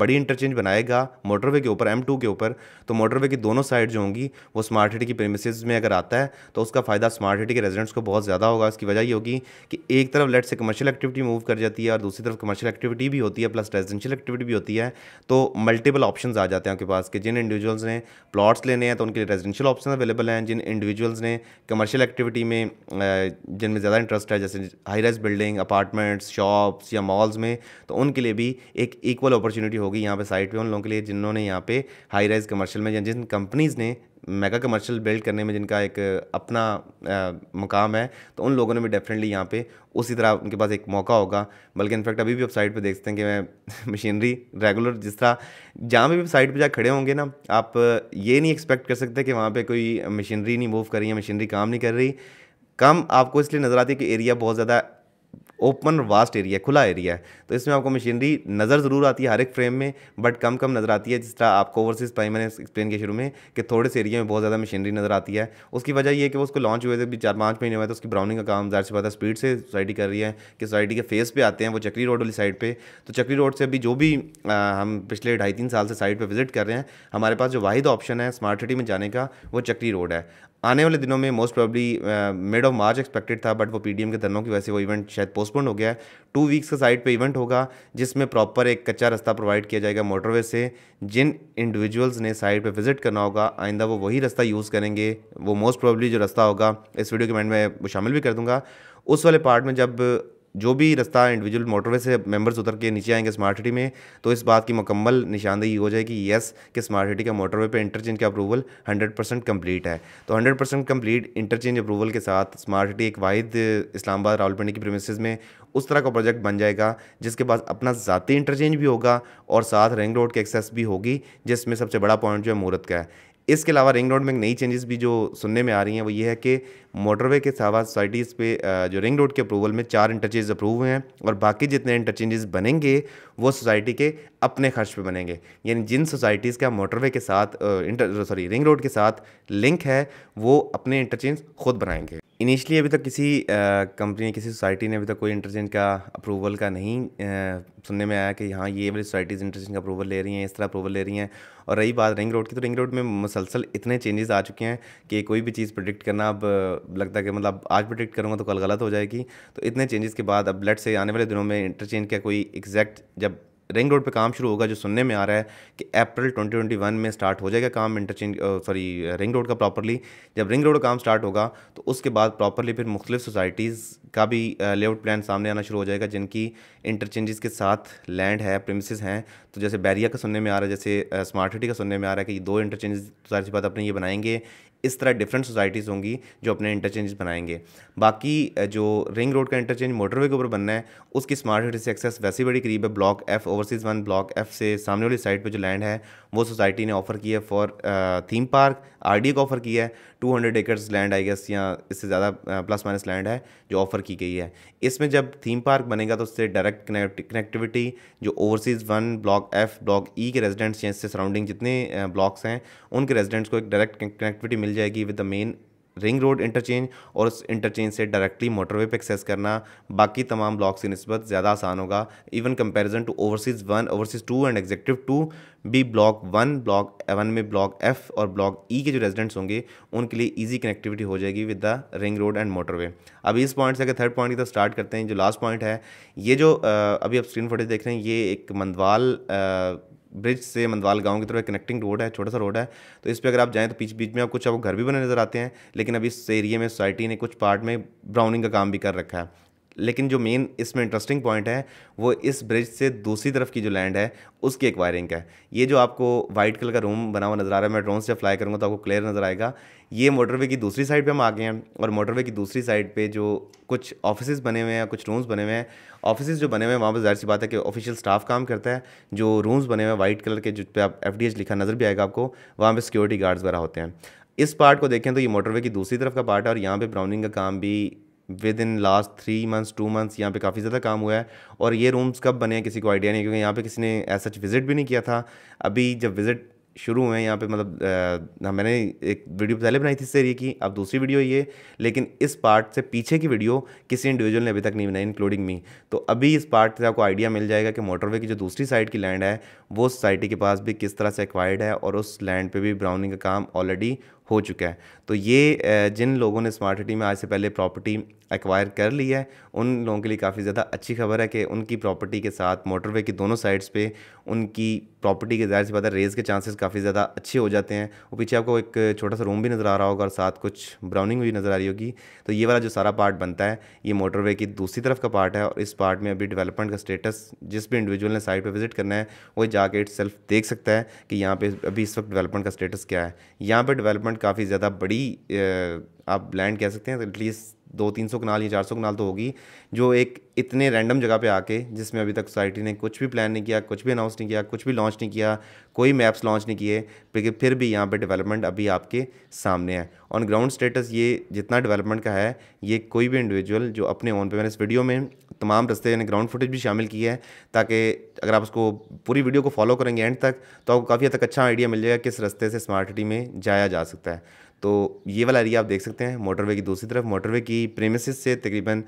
बड़ी इंटरचेंज बनाएगा मोटरवे के ऊपर एम के ऊपर तो मोटरवे की दोनों साइड जो होंगी वो स्मार्ट सिटी की प्रेमिस में अगर आता है तो उसका फ़ायदा स्मार्ट सिटी के रेजिडेंट्स को बहुत ज़्यादा होगा इसकी वजह ये होगी कि एक तरफ लेट से कमर्शियल एक्टिविटी मूव कर जाती है और दूसरी तरफ कमर्शियल एक्टिविटी भी होती है प्लस रेजिडेंशियल एक्टिविटी भी होती है तो मल्टीपल ऑप्शन आ जाते हैं उनके पास कि जिन इंडिविजुअल्स ने प्लॉट्स लेने हैं तो उनके रेजिडेंशियल ऑप्शन अवेलेबल हैं जिन इंडिविजुअल्स ने कमर्शियल एक्टिविटी में जिनमें ज़्यादा इंटरेस्ट है जैसे high rise building apartments shops या मॉल्स में तो उनके लिए भी एक इक्वल अपॉर्चुनिटी होगी यहाँ पे साइट पे उन लोगों के लिए जिन्होंने यहाँ पे हाई राइज कमर्शियल में या जिन कंपनीज़ ने मेगा कमर्शियल बिल्ड करने में जिनका एक अपना आ, मकाम है तो उन लोगों ने भी डेफिनेटली यहाँ पे उसी तरह उनके पास एक मौका होगा बल्कि इनफैक्ट अभी भी वेबसाइट पर देखते हैं कि मैं मशीनरी रेगुलर जिस तरह जहाँ भी वेबसाइट पर जा खड़े होंगे ना आप ये नहीं एक्सपेक्ट कर सकते कि वहाँ पर कोई मशीनरी नहीं मूव कर रही है मशीनरी काम नहीं कर रही कम आपको इसलिए नज़र आती है कि एरिया बहुत ज़्यादा ओपन वास्ट एरिया है खुला एरिया है तो इसमें आपको मशीनरी नज़र ज़रूर आती है हर एक फ्रेम में बट कम कम नज़र आती है जिस तरह आपको ओवरसीज़ पाई मैंने एक्सप्लेन किया शुरू में कि थोड़े से एरिया में बहुत ज़्यादा मशीनरी नज़र आती है उसकी वजह यह है कि वो उसको लॉन्च हुए थे भी चार पाँच महीने हुए तो उसकी ब्राउनिंग का काम ज्यादा से ज़्यादा स्पीड से सोसाइटी कर रही है कि सोसाइटी के फेस पर आते हैं वो चक्री रोड वाली साइड पर तो चक्री रोड से अभी जो भी आ, हम पिछले ढाई तीन साल से साइड पर विजिट कर रहे हैं हमारे पास जो वाहिद ऑप्शन है स्मार्ट सिटी में जाने का वो चक्री रोड है आने वाले दिनों में most probably mid of March expected था बट वो पी के धरनों की वजह से वो इवेंट शायद पोस्टपोन हो गया है टू वीक्स का साइड पे इवेंट होगा जिसमें प्रॉपर एक कच्चा रास्ता प्रोवाइड किया जाएगा मोटरवे से जिन इंडिविजुअल्स ने साइड पे विजिट करना होगा आइंदा वो वही रास्ता यूज़ करेंगे वो मोस्ट प्रॉब्ली जो रास्ता होगा इस वीडियो के एंड में शामिल भी कर दूंगा उस वाले पार्ट में जब जो भी रास्ता इंडिविजुअल मोटरवे से मेंबर्स उतर के नीचे आएंगे स्मार्ट सिटी में तो इस बात की मुकम्मल निशानदेही हो जाएगी यस कि स्मार्ट सिटी का मोटरवे पे इंटरचेंज का अप्रूवल 100 परसेंट कम्प्लीट है तो 100 परसेंट कम्प्लीट इंटरचेंज अप्रूवल के साथ स्मार्ट सिटी एक वाहिद इस्लामाबाद रावलपिंडी की प्रेमिस में उस तरह का प्रोजेक्ट बन जाएगा जिसके पास अपना ज़ाती इंटरचेंज भी होगा और साथ रिंग रोड की एक्सेस भी होगी जिसमें सबसे बड़ा पॉइंट जो है मूर्त का है इसके अलावा रिंग रोड में नई चेंजेस भी जो सुनने में आ रही हैं वो ये है कि मोटरवे के सावा सोसाइटीज़ पे जो रिंग रोड के अप्रूवल में चार इंटरचेंज अप्रूव हुए हैं और बाकी जितने इंटरचेंजेस बनेंगे वो सोसाइटी के अपने खर्च पे बनेंगे यानी जिन सोसाइटीज़ का मोटरवे के साथ सॉरी रिंग रोड के साथ लिंक है वो अपने इंटरचेंज खुद बनाएंगे इनिशियली अभी तक किसी कंपनी किसी सोसाइटी ने अभी तक कोई इंटरचेंज का अप्रूवल का नहीं आ, सुनने में आया कि हाँ ये वाली सोसाइटीज़ इंटरचेंज का अप्रूवल ले रही हैं इस तरह अप्रूवल ले रही हैं और रही बात रिंग रोड की तो रिंग रोड में मुसलसल इतने चेंजेस आ चुके हैं कि कोई भी चीज़ प्रडिक्ट करना अब लगता है कि मतलब आज प्रडिक्ट करूँगा तो कल गलत हो जाएगी तो इतने चेंजेस के बाद अब ब्लड से आने वाले दिनों में इंटरचेंज का कोई एग्जैक्ट जब रिंग रोड पे काम शुरू होगा जो सुनने में आ रहा है कि अप्रैल 2021 में स्टार्ट हो जाएगा काम इंटरचेंज सॉरी रिंग रोड का प्रॉपरली जब रिंग रोड का काम स्टार्ट होगा तो उसके बाद प्रॉपरली फिर मुख्तलिफ सोसाइटीज़ का भी लेआउट प्लान सामने आना शुरू हो जाएगा जिनकी इंटरचेंजेस के साथ लैंड है प्रेमिसज हैं तो जैसे बैरिया का सुनने में आ रहा है जैसे स्मार्ट सिटी का सुनने में आ रहा है कि दो इंटरचेंजेस सारी बात अपने ये बनाएंगे इस तरह डिफरेंट सोसाइटीज़ होंगी जो अपने इंटरचेंज बनाएंगे बाकी जो रिंग रोड का इंटरचेंज मोटरवे के ऊपर बनना है उसकी स्मार्ट सिटी से एक्सेस वैसे बड़ी करीब है block F overseas one block F से सामने वाली साइड पर जो लैंड है वो सोसाइटी ने ऑफ़र किया for theme park R D को ऑफ़र किया है two hundred acres land I guess या इससे ज़्यादा प्लस माइनस लैंड है जो ऑफ़र की गई है इसमें जब थीम पार्क बनेगा तो उससे डायरेक्ट कनेक्टिविटी जो overseas one block F block E के रेजिडेंट्स या इससे सराउंडिंग जितने ब्लॉक्स हैं उनके रेजिडेंट्स को एक डायरेक्ट कनेक्टिविटी मिल मिल जाएगी with the main ring road interchange और उस इंटरचेंज से डायरेक्टली मोटरवे पे एक्सेस करना बाकी तमाम ब्लॉक से नस्बत ज़्यादा आसान होगा even comparison to overseas one overseas two and executive two B block one block one में ब्लॉक एफ और ब्लॉक ई e के जो रेजिडेंट्स होंगे उनके लिए ईजी कनेक्टिविटी हो जाएगी with the ring road and motorway अब इस पॉइंट से अगर थर्ड पॉइंट की तरफ तो स्टार्ट करते हैं जो लास्ट पॉइंट है ये जो अभी आप स्क्रीन फोटेज देख रहे हैं ये एक मंदवाल ब्रिज से मंदवाल गांव की तरफ कनेक्टिंग रोड है छोटा सा रोड है तो इस पर अगर आप जाएँ तो बीच बीच में आप कुछ आपको घर भी बने नज़र आते हैं लेकिन अभी इस एरिए में सोसाइटी ने कुछ पार्ट में ब्राउनिंग का काम भी कर रखा है लेकिन जो मेन इसमें इंटरेस्टिंग पॉइंट है वो इस ब्रिज से दूसरी तरफ की जो लैंड है उसकी एक्वायरिंग का है ये जो आपको वाइट कलर का रूम बना हुआ नज़र आ रहा है मैं ड्रोन से फ्लाई करूँगा तो आपको क्लियर नज़र आएगा ये मोटरवे की दूसरी साइड पे हम आ गए हैं और मोटरवे की दूसरी साइड पे जो कुछ ऑफिस बने हुए हैं कुछ रूम्स बने हुए हैं ऑफिस जो बने हुए हैं वहाँ पर जाहिर सी बात है कि ऑफिशियल स्टाफ काम करता है जो रूम्स बने हुए हैं वाइट कलर के जिस पर आप एफ लिखा नज़र भी आएगा आपको वहाँ पर सिक्योरिटी गार्ड्स वगैरह होते हैं इस पार्ट को देखें तो ये मोटरवे की दूसरी तरफ का पार्ट है और यहाँ पे ब्राउनिंग का काम भी within last three months two months यहाँ पे काफ़ी ज़्यादा काम हुआ है और ये रूम्स कब बने हैं किसी को आइडिया नहीं क्योंकि यहाँ पे किसी ने ऐसा विज़िट भी नहीं किया था अभी जब विज़िट शुरू हुए हैं यहाँ पे मतलब आ, मैंने एक वीडियो पहले बनाई थी इस एरिए की अब दूसरी वीडियो ये लेकिन इस पार्ट से पीछे की वीडियो किसी इंडिविजुअल ने अभी तक नहीं बनाई इंक्लूडिंग मी तो अभी इस पार्ट से आपको आइडिया मिल जाएगा कि मोटरवे की जो दूसरी साइड की लैंड है वो सोसाइटी के पास भी किस तरह से एक्वायर्ड है और उस लैंड पर भी ब्राउनिंग का काम ऑलरेडी हो चुका है तो ये जिन लोगों ने स्मार्ट सिटी में आज से पहले प्रॉपर्टी एक्वायर कर लिया है उन लोगों के लिए काफ़ी ज़्यादा अच्छी खबर है कि उनकी प्रॉपर्टी के साथ मोटरवे की दोनों साइड्स पे उनकी प्रॉपर्टी के ज़ाहिर से ज़्यादा रेज़ के चांसेस काफ़ी ज़्यादा अच्छे हो जाते हैं और पीछे आपको एक छोटा सा रूम भी नज़र आ रहा होगा और साथ कुछ ब्राउनिंग भी नज़र आ रही होगी तो ये वाला जो सारा पार्ट बनता है ये मोटरवे की दूसरी तरफ का पार्ट है और इस पार्ट में अभी डेवलपमेंट का स्टेटस जिस भी इंडिविजुअल ने साइट पर विजिट करना है वो जाके इट सेल्फ देख सकता है कि यहाँ पर अभी इस वक्त डेवलपमेंट का स्टेटस क्या है यहाँ पर डेवलपमेंट काफ़ी ज़्यादा बड़ी आप लैंड कह सकते हैं एटलीस्ट दो तीन सौ कनाल या चार सौ कनाल तो होगी जो एक इतने रैंडम जगह पे आके जिसमें अभी तक सोसाइटी ने कुछ भी प्लान नहीं किया कुछ भी अनाउंस नहीं किया कुछ भी लॉन्च नहीं किया कोई मैप्स लॉन्च नहीं किए लेकिन फिर भी यहाँ पे डेवलपमेंट अभी आपके सामने है ऑन ग्राउंड स्टेटस ये जितना डेवलपमेंट का है ये कोई भी इंडिविजुअल जो अपने ओन पे मैंने इस वीडियो में तमाम रस्ते यानी ग्राउंड फुटेज भी शामिल की है ताकि अगर आप उसको पूरी वीडियो को फॉलो करेंगे एंड तक तो आपको काफ़ी हद तक अच्छा आइडिया मिल जाएगा किस रस्ते से स्मार्ट सिटी में जाया जा सकता है तो ये वाला एरिया आप देख सकते हैं मोटरवे की दूसरी तरफ मोटरवे की प्रेमिस से तकरीबन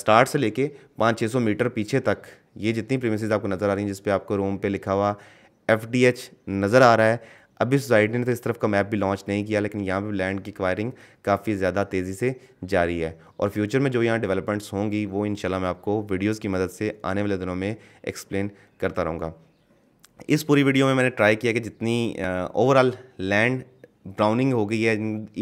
स्टार्ट से लेके पाँच छः सौ मीटर पीछे तक ये जितनी प्रेमिस आपको नज़र आ रही हैं जिस पर आपको रोम पे लिखा हुआ एफ डी एच नज़र आ रहा है अभी सोसाइटी ने तो इस तरफ का मैप भी लॉन्च नहीं किया लेकिन यहाँ पर लैंड की क्वायरिंग काफ़ी ज़्यादा तेज़ी से जारी है और फ्यूचर में जो यहाँ डेवलपमेंट्स होंगी वो इन मैं आपको वीडियोज़ की मदद से आने वाले दिनों में एक्सप्लेन करता रहूँगा इस पूरी वीडियो में मैंने ट्राई किया कि जितनी ओवरऑल लैंड ब्राउनिंग हो गई है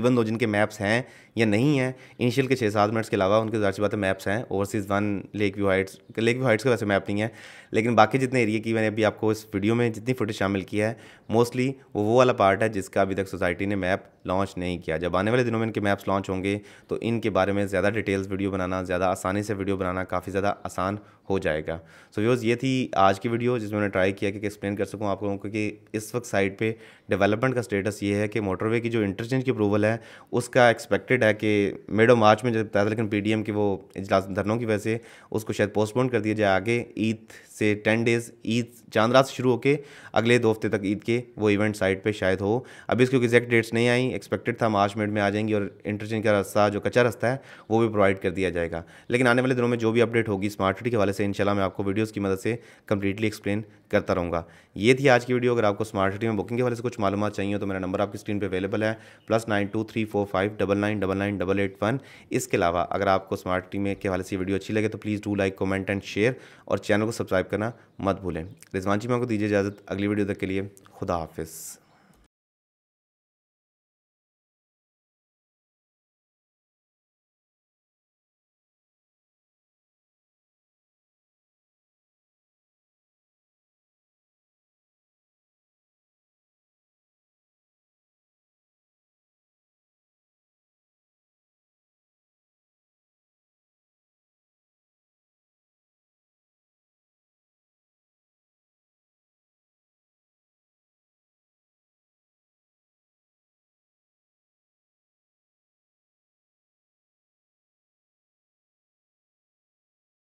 इवन दो जिनके मैप्स हैं या नहीं है इनिशियल के छः सात मिनट्स के अलावा उनके ज़्यादा बात है मैप्स हैं overseas one lake view heights lake view heights का वैसे मैप नहीं है लेकिन बाकी जितने एरिए की मैंने अभी आपको इस वीडियो में जितनी फुटेज शामिल की है मोस्टली वो वो वाला पार्ट है जिसका अभी तक सोसाइटी ने मैप लॉन्च नहीं किया जब आने वाले दिनों में इनके मैप्स लॉन्च होंगे तो इनके बारे में ज़्यादा डिटेल्स वीडियो बनाना ज़्यादा आसानी से वीडियो बनाना काफ़ी ज़्यादा आसान हो जाएगा सो व्यूज़ ये थी आज की वीडियो जिसमें मैंने ट्राई किया कि एक्सप्लेन कर सकूँ आप लोगों को कि इस वक्त साइट पर डेवलपमेंट का स्टेटस ये है कि मोटरवे की जो इंटरचेंज की अप्रूवल है उसका एक्सपेक्टेड કે મેડો માર્ચ મે જે બતાલ કે પીએમ કે વો ઇજલાસ ધરનો કે وجہ સે ઉસકો શાયદ પોસ્ટપોન્ડ કર દિયા જાયે આગે ઈદ સે 10 ડેઝ ઈદ જાનરાસ શુરૂ હોકે આગલે 2 હફતે તક ઈદ કે વો ઇવેન્ટ સાઈટ પે શાયદ હો અભી اسકે એક્ઝેક્ટ ડેટ્સ નહીં આઈ એક્સપેક્ટેડ થા માર્ચ મે આ જાયેંગે ઓર ઇન્ટરચેન્જ કર રસ્તા જો કચર રસ્તા હે વો ભી પ્રોવાઈડ કર દિયા જાયેગા લેકિન આને વાલે દિનો મે જો ભી અપડેટ હોગી સ્માર્ટ સિટી કે વાલે સે ઇન્શાઅલ્લા મે આપકો વીડિયોસ કી મદદ સે કમ્પ્લીટલી એક્સપ્લેન કરતા રહુંગા યે થી આજ કી વિડિયો અગર આપકો સ્માર્ટ સિટી મે બુકિંગ કે વાલે સે કુછ માલુમાત ચાહીએ હો તો મેરા નંબર આપકી સ્ક્રીન પે અવેલેબલ હે + double nine double eight one इसके अलावा अगर आपको स्मार्ट टी में के हवाले से वीडियो अच्छी लगे तो please do like comment and share और चैनल को सब्सक्राइब करना मत भूलें रिजवान जी मैं को दीजिए इजाज़त अगली वीडियो तक के लिए खुदा हाफिज़